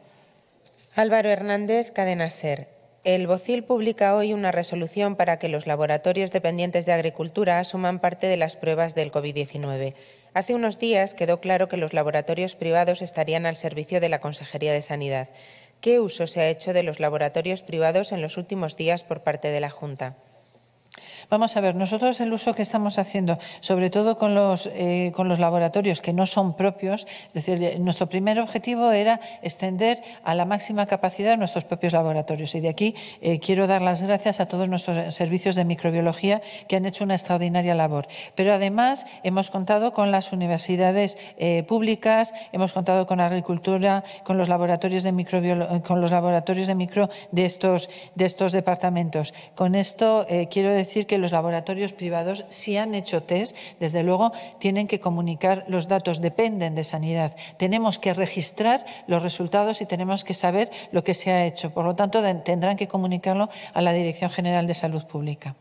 Speaker 2: Álvaro Hernández, Cadena Ser. El Bocil publica hoy una resolución para que los laboratorios dependientes de Agricultura asuman parte de las pruebas del COVID-19. Hace unos días quedó claro que los laboratorios privados estarían al servicio de la Consejería de Sanidad. ¿Qué uso se ha hecho de los laboratorios privados en los últimos días por parte de la Junta?
Speaker 1: Vamos a ver, nosotros el uso que estamos haciendo, sobre todo con los, eh, con los laboratorios que no son propios, es decir, eh, nuestro primer objetivo era extender a la máxima capacidad nuestros propios laboratorios. Y de aquí eh, quiero dar las gracias a todos nuestros servicios de microbiología que han hecho una extraordinaria labor. Pero además hemos contado con las universidades públicas, hemos contado con agricultura, con los laboratorios de microbiología, con los laboratorios de micro de estos, de estos departamentos. Con esto quiero decir que los laboratorios privados, si han hecho test, desde luego tienen que comunicar los datos, dependen de sanidad. Tenemos que registrar los resultados y tenemos que saber lo que se ha hecho. Por lo tanto, tendrán que comunicarlo a la Dirección General de Salud Pública.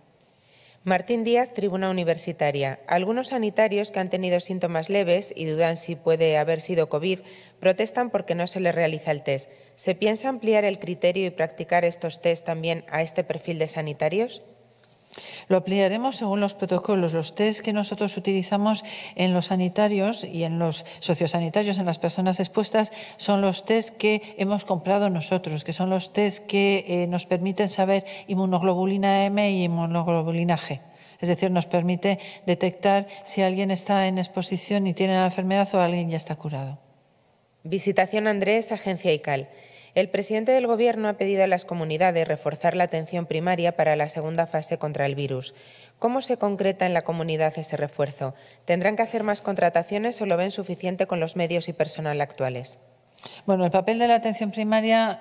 Speaker 2: Martín Díaz, Tribuna Universitaria. Algunos sanitarios que han tenido síntomas leves y dudan si puede haber sido COVID protestan porque no se les realiza el test. ¿Se piensa ampliar el criterio y practicar estos test también a este perfil de sanitarios?
Speaker 1: Lo ampliaremos según los protocolos, los test que nosotros utilizamos en los sanitarios y en los sociosanitarios, en las personas expuestas, son los test que hemos comprado nosotros, que son los test que eh, nos permiten saber inmunoglobulina M y inmunoglobulina G. Es decir, nos permite detectar si alguien está en exposición y tiene la enfermedad o alguien ya está curado.
Speaker 2: Visitación Andrés, Agencia ICAL. El presidente del Gobierno ha pedido a las comunidades reforzar la atención primaria para la segunda fase contra el virus. ¿Cómo se concreta en la comunidad ese refuerzo? ¿Tendrán que hacer más contrataciones o lo ven suficiente con los medios y personal actuales?
Speaker 1: Bueno, el papel de la atención primaria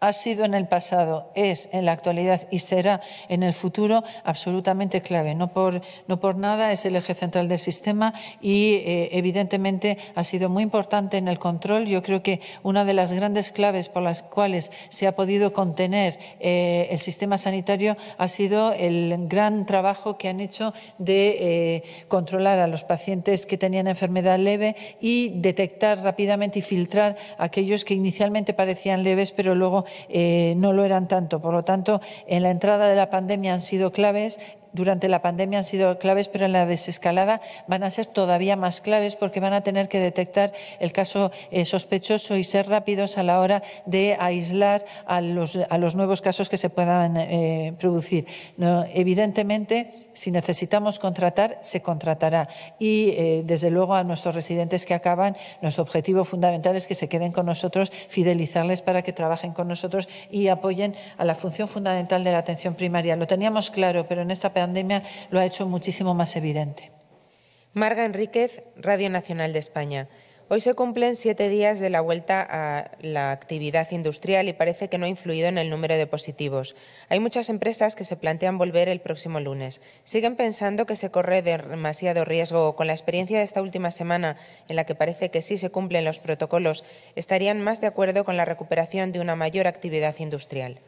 Speaker 1: ha sido en el pasado, es en la actualidad y será en el futuro absolutamente clave. No por, no por nada es el eje central del sistema y eh, evidentemente ha sido muy importante en el control. Yo creo que una de las grandes claves por las cuales se ha podido contener eh, el sistema sanitario ha sido el gran trabajo que han hecho de eh, controlar a los pacientes que tenían enfermedad leve y detectar rápidamente y filtrar aquellos que inicialmente parecían leves pero luego eh, no lo eran tanto. Por lo tanto, en la entrada de la pandemia han sido claves durante la pandemia han sido claves, pero en la desescalada van a ser todavía más claves porque van a tener que detectar el caso eh, sospechoso y ser rápidos a la hora de aislar a los, a los nuevos casos que se puedan eh, producir. No, evidentemente, si necesitamos contratar, se contratará. Y, eh, desde luego, a nuestros residentes que acaban, nuestro objetivo fundamental es que se queden con nosotros, fidelizarles para que trabajen con nosotros y apoyen a la función fundamental de la atención primaria. Lo teníamos claro, pero en esta pandemia pandemia lo ha hecho muchísimo más evidente.
Speaker 2: Marga Enríquez, Radio Nacional de España. Hoy se cumplen siete días de la vuelta a la actividad industrial y parece que no ha influido en el número de positivos. Hay muchas empresas que se plantean volver el próximo lunes. ¿Siguen pensando que se corre demasiado riesgo con la experiencia de esta última semana, en la que parece que sí se cumplen los protocolos? ¿Estarían más de acuerdo con la recuperación de una mayor actividad industrial?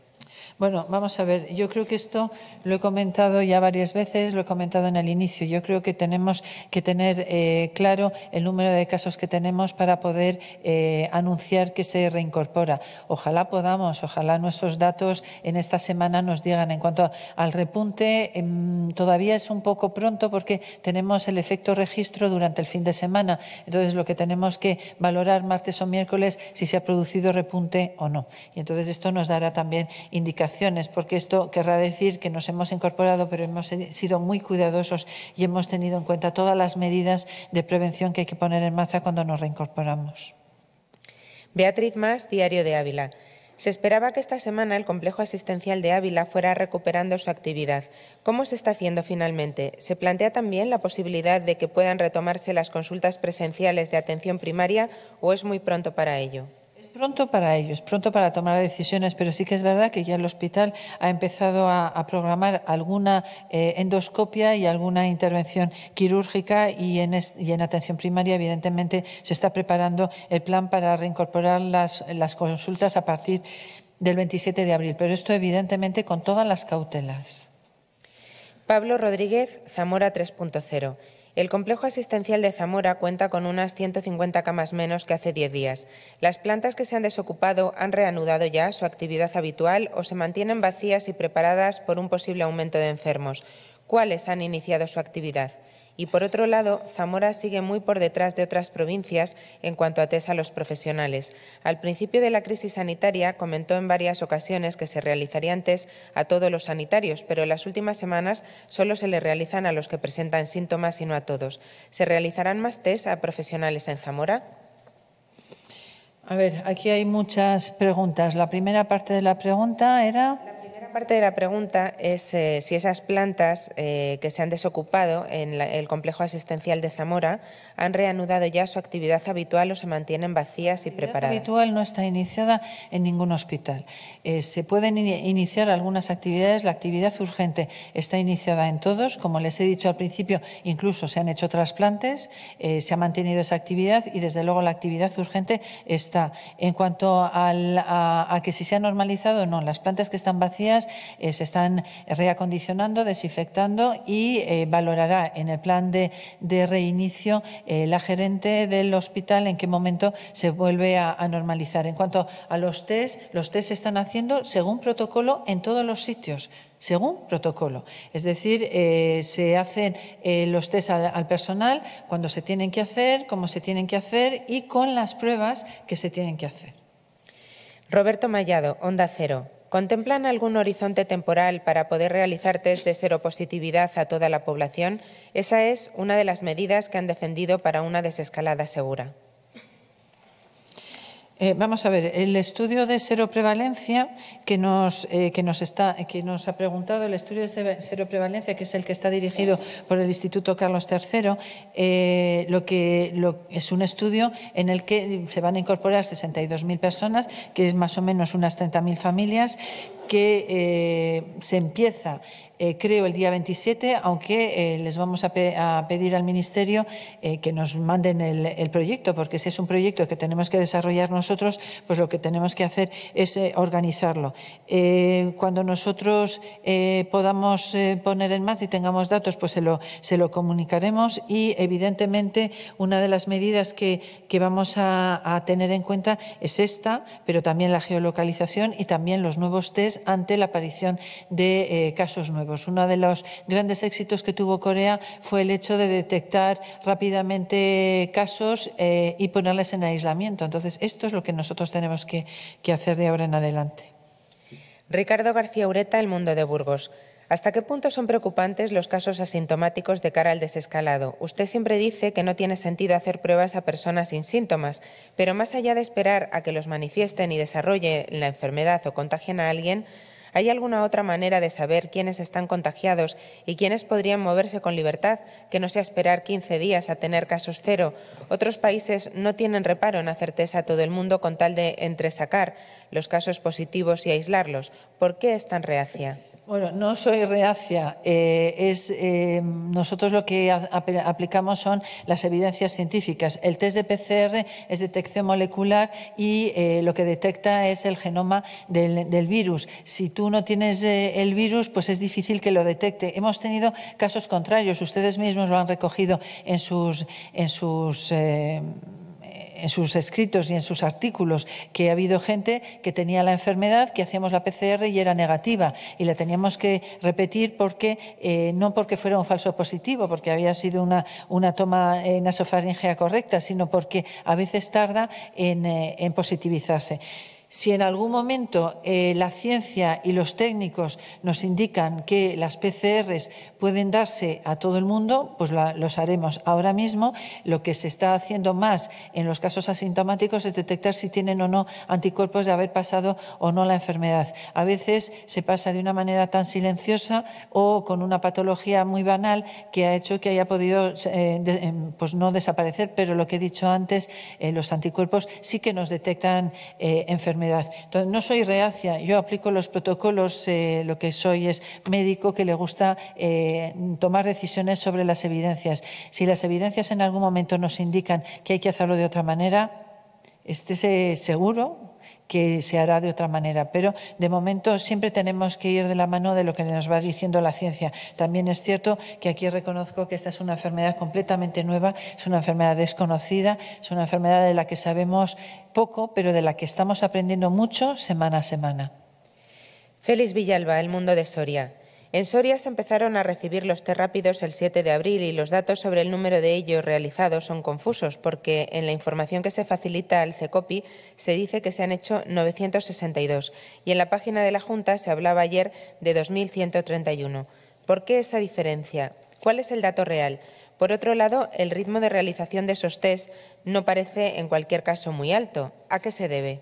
Speaker 2: Bueno, vamos a ver, yo creo que esto lo he
Speaker 1: comentado ya varias veces, lo he comentado en el inicio. Yo creo que tenemos que tener eh, claro el número de casos que tenemos para poder eh, anunciar que se reincorpora. Ojalá podamos, ojalá nuestros datos en esta semana nos digan. En cuanto al repunte, em, todavía es un poco pronto porque tenemos el efecto registro durante el fin de semana. Entonces, lo que tenemos que valorar martes o miércoles si se ha producido repunte o no. Y entonces esto nos dará también indicaciones porque esto querrá decir que nos hemos incorporado, pero hemos sido muy cuidadosos y hemos tenido en cuenta todas las medidas de prevención que hay que poner en marcha cuando nos reincorporamos.
Speaker 2: Beatriz Más, Diario de Ávila. Se esperaba que esta semana el complejo asistencial de Ávila fuera recuperando su actividad. ¿Cómo se está haciendo finalmente? ¿Se plantea también la posibilidad de que puedan retomarse las consultas presenciales de atención primaria o es muy pronto para ello? pronto para ellos,
Speaker 1: pronto para tomar decisiones, pero sí que es verdad que ya el hospital ha empezado a, programar alguna eh, endoscopia y alguna intervención quirúrgica y en, atención primaria, evidentemente, se está preparando el plan para reincorporar las, las consultas a partir del 27 de abril, pero esto evidentemente con todas las cautelas.
Speaker 2: Pablo Rodríguez, Zamora 3.0. El complejo asistencial de Zamora cuenta con unas 150 camas menos que hace 10 días. Las plantas que se han desocupado han reanudado ya su actividad habitual o se mantienen vacías y preparadas por un posible aumento de enfermos. ¿Cuáles han iniciado su actividad? Y por otro lado, Zamora sigue muy por detrás de otras provincias en cuanto a test a los profesionales. Al principio de la crisis sanitaria comentó en varias ocasiones que se realizarían test a todos los sanitarios, pero en las últimas semanas solo se le realizan a los que presentan síntomas y no a todos. ¿Se realizarán más test a profesionales en Zamora?
Speaker 1: A ver, aquí hay muchas preguntas. La primera parte de la pregunta era
Speaker 2: parte de la pregunta es eh, si esas plantas eh, que se han desocupado en el complejo asistencial de Zamora han reanudado ya su actividad habitual o se mantienen vacías y preparadas. La actividad
Speaker 1: habitual no está iniciada en ningún hospital. Eh, se pueden iniciar algunas actividades. La actividad urgente está iniciada en todos. Como les he dicho al principio, incluso se han hecho trasplantes, se ha mantenido esa actividad y desde luego la actividad urgente está. En cuanto a, a que si se ha normalizado, no. Las plantas que están vacías eh, se están reacondicionando, desinfectando y eh, valorará en el plan de, reinicio eh, la gerente del hospital en qué momento se vuelve a, normalizar. En cuanto a los test, los test se están haciendo según protocolo en todos los sitios según protocolo. Es decir, se hacen los test al, personal cuando se tienen que
Speaker 2: hacer, cómo se tienen que hacer y con las pruebas que se tienen que hacer. Roberto Mallado, Onda Cero. ¿Contemplan algún horizonte temporal para poder realizar test de seropositividad a toda la población? Esa es una de las medidas que han defendido para una desescalada segura. Eh, vamos a ver, el estudio
Speaker 1: de seroprevalencia que nos, eh, que, nos está, que nos ha preguntado, el estudio de seroprevalencia, que es el que está dirigido por el Instituto Carlos III, eh, lo que, es un estudio en el que se van a incorporar 62.000 personas, que es más o menos unas 30.000 familias, que eh, se empieza, eh, creo, el día 27, aunque eh, les vamos a, pedir al Ministerio que nos manden el, proyecto, porque si es un proyecto que tenemos que desarrollar nosotros, pues lo que tenemos que hacer es organizarlo. cuando nosotros podamos poner en más y tengamos datos, pues se lo, comunicaremos y, evidentemente, una de las medidas que, vamos a, a tener en cuenta es esta, pero también la geolocalización y también los nuevos test ante la aparición de eh, casos nuevos. Uno de los grandes éxitos que tuvo Corea fue el hecho de detectar rápidamente casos eh, y ponerles en aislamiento. Entonces, esto es lo que nosotros tenemos que, que hacer
Speaker 2: de ahora en adelante. Ricardo García Ureta, El Mundo de Burgos. ¿Hasta qué punto son preocupantes los casos asintomáticos de cara al desescalado? Usted siempre dice que no tiene sentido hacer pruebas a personas sin síntomas, pero más allá de esperar a que los manifiesten y desarrolle la enfermedad o contagien a alguien, ¿hay alguna otra manera de saber quiénes están contagiados y quiénes podrían moverse con libertad que no sea esperar 15 días a tener casos cero? Otros países no tienen reparo en hacer test a todo el mundo con tal de entresacar los casos positivos y aislarlos. ¿Por qué es tan reacia?
Speaker 1: Bueno, no soy reacia. Eh, es, eh, nosotros lo que aplicamos son las evidencias científicas. El test de PCR es detección molecular y eh, lo que detecta es el genoma del, del virus. Si tú no tienes el virus, pues es difícil que lo detecte. Hemos tenido casos contrarios. Ustedes mismos lo han recogido en sus, en sus en sus escritos y en sus artículos que ha habido gente que tenía la enfermedad, que hacíamos la PCR y era negativa y la teníamos que repetir porque eh, no porque fuera un falso positivo, porque había sido una, una toma la eh, nasofaringea correcta, sino porque a veces tarda en eh, positivizarse. Si en algún momento eh, la ciencia y los técnicos nos indican que las PCRs pueden darse a todo el mundo, pues los haremos ahora mismo. Lo que se está haciendo más en los casos asintomáticos es detectar si tienen o no anticuerpos de haber pasado o no la enfermedad. A veces se pasa de una manera tan silenciosa o con una patología muy banal que ha hecho que haya podido eh, em, pues no desaparecer, pero lo que he dicho antes, eh, los anticuerpos sí que nos detectan enfermedades entonces, no soy reacia, yo aplico los protocolos, eh, lo que soy es médico que le gusta eh, tomar decisiones sobre las evidencias. Si las evidencias en algún momento nos indican que hay que hacerlo de otra manera, esté seguro que se hará de otra manera. Pero de momento siempre tenemos que ir de la mano de lo que nos va diciendo la ciencia. También es cierto que aquí reconozco que esta es una enfermedad completamente nueva, es una enfermedad desconocida, es una enfermedad de la que sabemos poco, pero de la que estamos aprendiendo mucho semana a semana.
Speaker 2: Félix Villalba, El Mundo de Soria. En Soria se empezaron a recibir los test rápidos el 7 de abril y los datos sobre el número de ellos realizados son confusos porque en la información que se facilita al CECOPI se dice que se han hecho 962 y en la página de la Junta se hablaba ayer de 2.131. ¿Por qué esa diferencia? ¿Cuál es el dato real? Por otro lado, el ritmo de realización de esos test no parece en cualquier caso muy alto. ¿A qué se debe?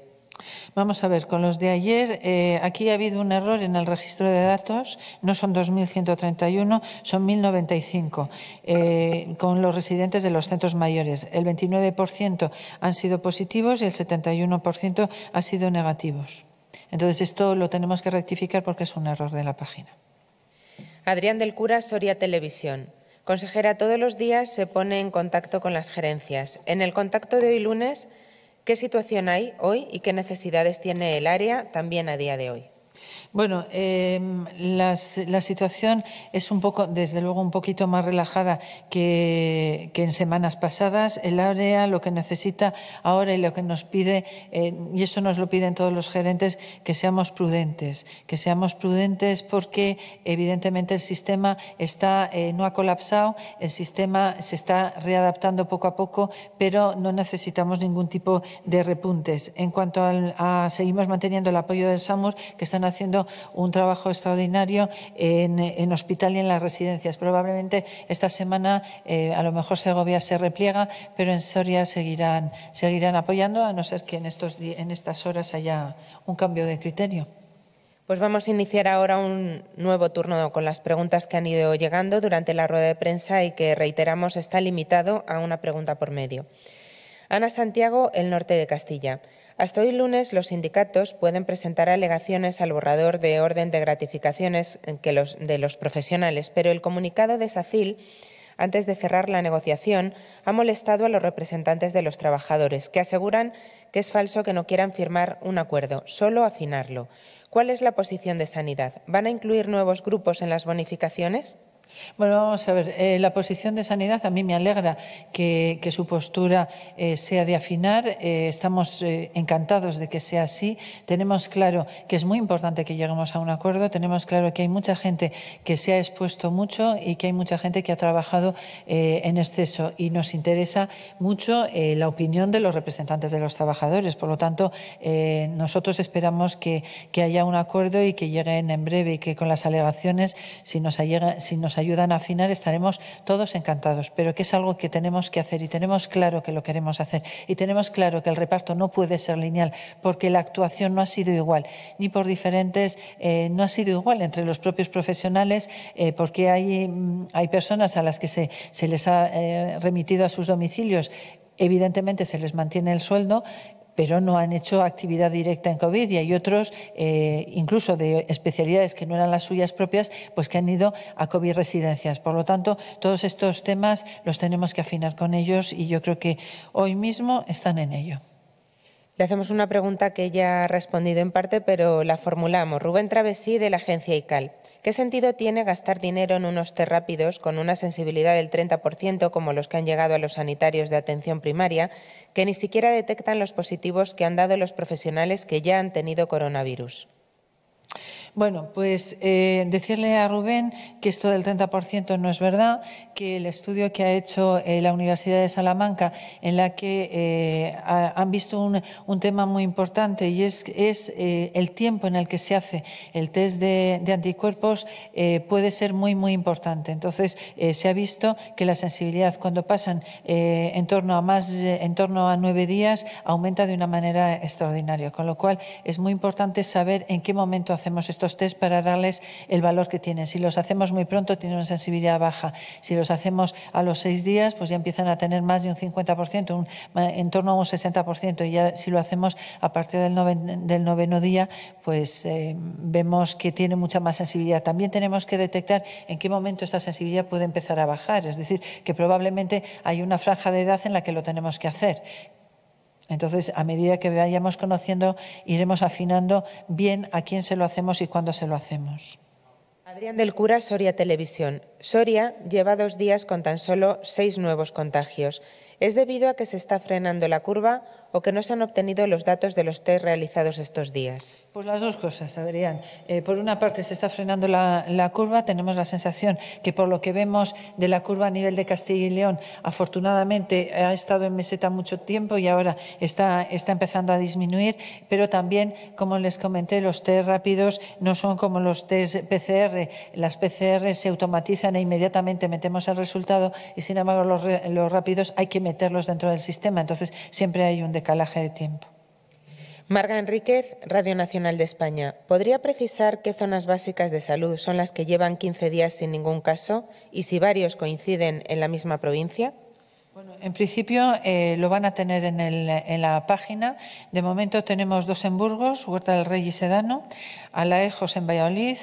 Speaker 2: Vamos a ver,
Speaker 1: con los de ayer, eh, aquí ha habido un error en el registro de datos, no son 2.131, son 1.095, eh, con los residentes de los centros mayores. El 29% han sido positivos y el 71% ha sido negativos. Entonces, esto lo tenemos que rectificar porque es un error de la página.
Speaker 2: Adrián del Cura, Soria Televisión. Consejera, todos los días se pone en contacto con las gerencias. En el contacto de hoy lunes ¿Qué situación hay hoy y qué necesidades tiene el área también a día de hoy?
Speaker 1: Bueno, em, la situación es un poco, desde luego, un poquito más relajada que, en semanas pasadas. El área lo que necesita ahora y lo que nos pide, eh, y esto nos lo piden todos los gerentes, que seamos prudentes, que seamos prudentes porque evidentemente el sistema está eh, no ha colapsado, el sistema se está readaptando poco a poco, pero no necesitamos ningún tipo de repuntes. En cuanto a, a seguimos manteniendo el apoyo del SAMUR, que están haciendo un trabajo extraordinario en, hospital y en las residencias. Probablemente esta semana eh, a lo mejor Segovia se repliega, pero en Soria seguirán, seguirán apoyando, a no ser que estos, en estas horas haya un cambio de criterio.
Speaker 2: Pues vamos a iniciar ahora un nuevo turno con las preguntas que han ido llegando durante la rueda de prensa y que reiteramos está limitado a una pregunta por medio. Ana Santiago, El Norte de Castilla. Hasta hoy lunes, los sindicatos pueden presentar alegaciones al borrador de orden de gratificaciones que los, de los profesionales, pero el comunicado de SACIL, antes de cerrar la negociación, ha molestado a los representantes de los trabajadores, que aseguran que es falso que no quieran firmar un acuerdo, solo afinarlo. ¿Cuál es la posición de Sanidad? ¿Van a incluir nuevos grupos en las bonificaciones? Bueno, vamos a ver, eh, la posición de Sanidad a mí me alegra que, su
Speaker 1: postura eh, sea de afinar. Eh, estamos encantados de que sea así. Tenemos claro que es muy importante que lleguemos a un acuerdo. Tenemos claro que hay mucha gente que se ha expuesto mucho y que hay mucha gente que ha trabajado en exceso. Y nos interesa mucho la opinión de los representantes de los trabajadores. Por lo tanto, nosotros esperamos que, haya un acuerdo y que lleguen en breve y que con las alegaciones, si nos, llega, si nos ayuda ayudan a afinar, estaremos todos encantados, pero que es algo que tenemos que hacer y tenemos claro que lo queremos hacer y tenemos claro que el reparto no puede ser lineal porque la actuación no ha sido igual, ni por diferentes, eh, no ha sido igual entre los propios profesionales, eh, porque hay, mm, hay personas a las que se, se les ha eh, remitido a sus domicilios evidentemente se les mantiene el sueldo pero no han hecho actividad directa en COVID y hay otros, eh, incluso de especialidades que no eran las suyas propias, pues que han ido a COVID residencias. Por lo tanto, todos estos temas los tenemos que afinar con ellos y yo creo que hoy mismo están en ello.
Speaker 2: Le hacemos una pregunta que ya ha respondido en parte, pero la formulamos. Rubén Travesí, de la agencia ICAL. ¿Qué sentido tiene gastar dinero en unos test rápidos con una sensibilidad del 30%, como los que han llegado a los sanitarios de atención primaria, que ni siquiera detectan los positivos que han dado los profesionales que ya han tenido coronavirus?
Speaker 1: Bueno, pues eh, decirle a Rubén que esto del 30% no es verdad, que el estudio que ha hecho eh, la Universidad de Salamanca, en la que eh, han visto un, tema muy importante y es, el tiempo en el que se hace el test de, anticuerpos, puede ser muy, muy importante. Entonces, se ha visto que la sensibilidad, cuando pasan en torno a más, en torno a nueve días, aumenta de una manera extraordinaria, con lo cual es muy importante saber en qué momento hacemos estos test para darles el valor que tienen. Si los hacemos muy pronto, tienen una sensibilidad baja. Si los hacemos a los seis días, pues ya empiezan a tener más de un 50%, un, en torno a un 60%. Y ya si lo hacemos a partir del, del noveno día, pues eh, vemos que tiene mucha más sensibilidad. También tenemos que detectar en qué momento esta sensibilidad puede empezar a bajar. Es decir, que probablemente hay una franja de edad en la que lo tenemos que hacer, entonces, a medida que vayamos conociendo, iremos afinando bien a quién se lo hacemos y cuándo se lo hacemos.
Speaker 2: Adrián del Cura, Soria Televisión. Soria lleva dos días con tan solo seis nuevos contagios. ¿Es debido a que se está frenando la curva o que no se han obtenido los datos de los test realizados estos días?
Speaker 1: Pues las dos cosas, Adrián. Eh, por una parte, se está frenando la, curva. Tenemos la sensación que, por lo que vemos de la curva a nivel de Castilla y León, afortunadamente ha estado en meseta mucho tiempo y ahora está, está empezando a disminuir. Pero también, como les comenté, los test rápidos no son como los test PCR. Las PCR se automatizan e inmediatamente metemos el resultado y, sin embargo, los, los rápidos hay que meterlos dentro del sistema. Entonces, siempre hay un calaje de tiempo.
Speaker 2: Marga Enríquez, Radio Nacional de España. ¿Podría precisar qué zonas básicas de salud son las que llevan 15 días sin ningún caso y si varios coinciden en la misma provincia? Bueno, en principio
Speaker 1: eh, lo van a tener en, en, la página. De momento tenemos dos en Burgos, Huerta del Rey y Sedano, Alaejos en Valladolid,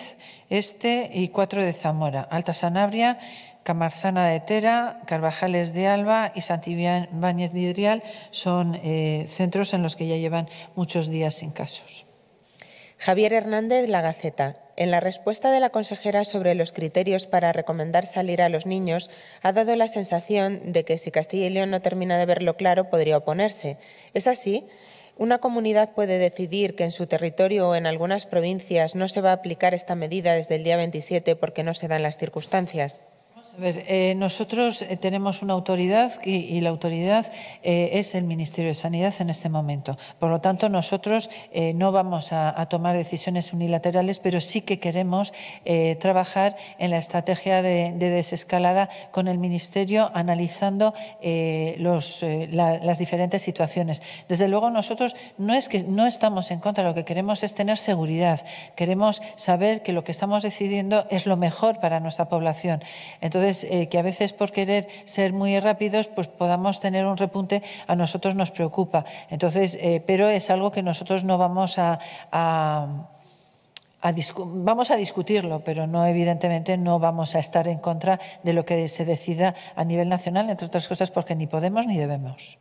Speaker 1: Este y cuatro de Zamora, Alta Sanabria, Camarzana de Tera, Carvajales de Alba y Santibáñez
Speaker 2: Vidrial son eh, centros en los que ya llevan muchos días sin casos. Javier Hernández, La Gaceta. En la respuesta de la consejera sobre los criterios para recomendar salir a los niños, ha dado la sensación de que si Castilla y León no termina de verlo claro, podría oponerse. ¿Es así? Una comunidad puede decidir que en su territorio o en algunas provincias no se va a aplicar esta medida desde el día 27 porque no se dan las circunstancias ver, eh, nosotros eh, tenemos una autoridad y, la autoridad
Speaker 1: eh, es el Ministerio de Sanidad en este momento. Por lo tanto, nosotros no vamos a, tomar decisiones unilaterales, pero sí que queremos trabajar en la estrategia de, desescalada con el Ministerio, analizando las diferentes situaciones. Desde luego, nosotros no es que no estamos en contra, lo que queremos es tener seguridad, queremos saber que lo que estamos decidiendo es lo mejor para nuestra población. Entonces, eh, que a veces por querer ser muy rápidos, pues podamos tener un repunte, a nosotros nos preocupa. Entonces, eh, pero es algo que nosotros no vamos a, vamos a discutirlo, pero no evidentemente no vamos a estar en contra de lo que se decida a nivel nacional, entre otras cosas porque ni podemos ni debemos.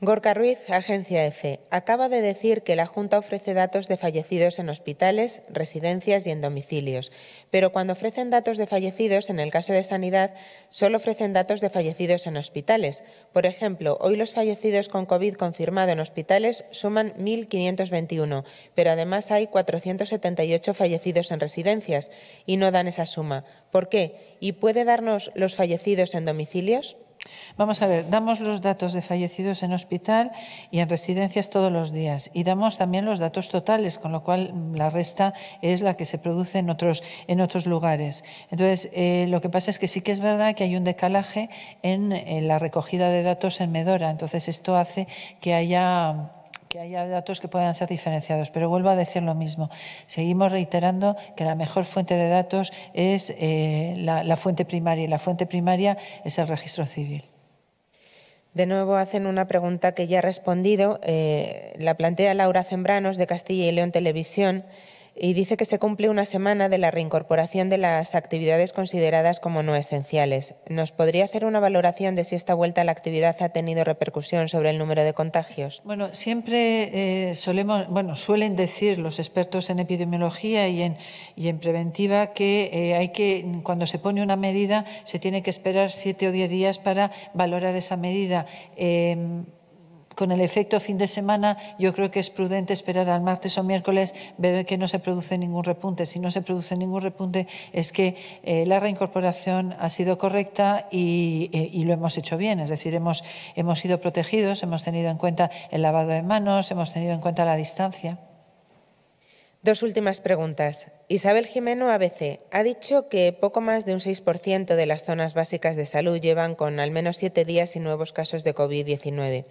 Speaker 2: Gorka Ruiz, Agencia EFE, acaba de decir que la Junta ofrece datos de fallecidos en hospitales, residencias y en domicilios, pero cuando ofrecen datos de fallecidos, en el caso de sanidad, solo ofrecen datos de fallecidos en hospitales. Por ejemplo, hoy los fallecidos con COVID confirmado en hospitales suman 1.521, pero además hay 478 fallecidos en residencias y no dan esa suma. ¿Por qué? ¿Y puede darnos los fallecidos en domicilios? Vamos a ver, damos los datos de
Speaker 1: fallecidos en hospital y en residencias todos los días y damos también los datos totales, con lo cual la resta es la que se produce en otros, en otros lugares. Entonces, eh, lo que pasa es que sí que es verdad que hay un decalaje en la recogida de datos en Medora, entonces esto hace que haya que haya datos que puedan ser diferenciados. Pero vuelvo a decir lo mismo. Seguimos reiterando que la mejor fuente de datos es eh, la, fuente primaria y la fuente primaria es el registro civil.
Speaker 2: De nuevo hacen una pregunta que ya ha respondido. Eh, la plantea Laura Zembranos de Castilla y León Televisión y dice que se cumple una semana de la reincorporación de las actividades consideradas como no esenciales. ¿Nos podría hacer una valoración de si esta vuelta a la actividad ha tenido repercusión sobre el número de contagios?
Speaker 1: Bueno, siempre eh, solemos, bueno, suelen decir los expertos en epidemiología y en, y en preventiva que eh, hay que, cuando se pone una medida, se tiene que esperar siete o diez días para valorar esa medida. Em, con el efecto fin de semana, yo creo que es prudente esperar al martes o miércoles ver que no se produce ningún repunte. Si no se produce ningún repunte, es que eh, la reincorporación ha sido correcta eh, y, lo hemos hecho bien. Es decir, hemos, hemos sido protegidos, hemos tenido en cuenta el lavado de manos, hemos tenido en cuenta la distancia.
Speaker 2: Dos últimas preguntas. Isabel Jimeno, ABC, ha dicho que poco más de un 6% de las zonas básicas de salud llevan con al menos siete días y nuevos casos de COVID-19.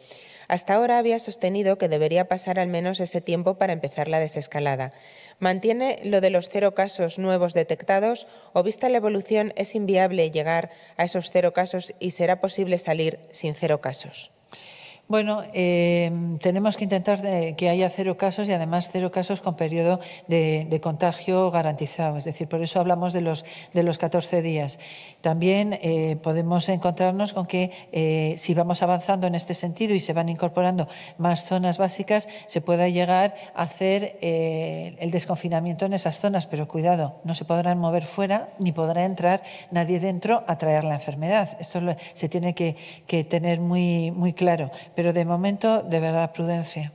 Speaker 2: Hasta ahora había sostenido que debería pasar al menos ese tiempo para empezar la desescalada. ¿Mantiene lo de los cero casos nuevos detectados o vista la evolución es inviable llegar a esos cero casos y será posible salir sin cero casos?
Speaker 1: Bueno, eh, tenemos que intentar que haya cero casos y además cero casos con periodo de, contagio garantizado. Es decir, por eso hablamos de los, de los 14 días. También eh, podemos encontrarnos con que eh, si vamos avanzando en este sentido y se van incorporando más zonas básicas, se pueda llegar a hacer el desconfinamiento en esas zonas. Pero cuidado, no se podrán mover fuera ni podrá entrar nadie dentro a traer la enfermedad. Esto se tiene que, que tener muy, muy claro pero de momento, de verdad, prudencia.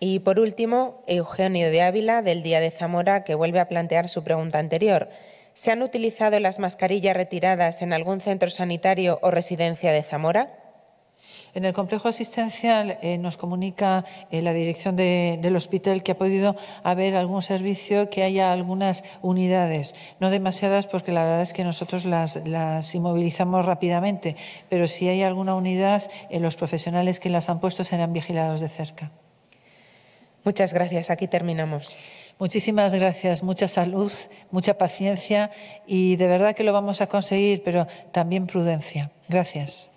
Speaker 2: Y por último, Eugenio de Ávila, del Día de Zamora, que vuelve a plantear su pregunta anterior. ¿Se han utilizado las mascarillas retiradas en algún centro sanitario o residencia de Zamora? En el complejo asistencial eh, nos comunica eh, la dirección del hospital que ha podido haber
Speaker 1: algún servicio que haya algunas unidades, no demasiadas porque la verdad es que nosotros las, inmovilizamos rápidamente, pero si hay alguna unidad, eh, los profesionales que las han puesto serán vigilados de cerca. Muchas gracias. Aquí terminamos. Muchísimas gracias. Mucha salud, mucha paciencia y de verdad que lo vamos a conseguir, pero también prudencia. Gracias.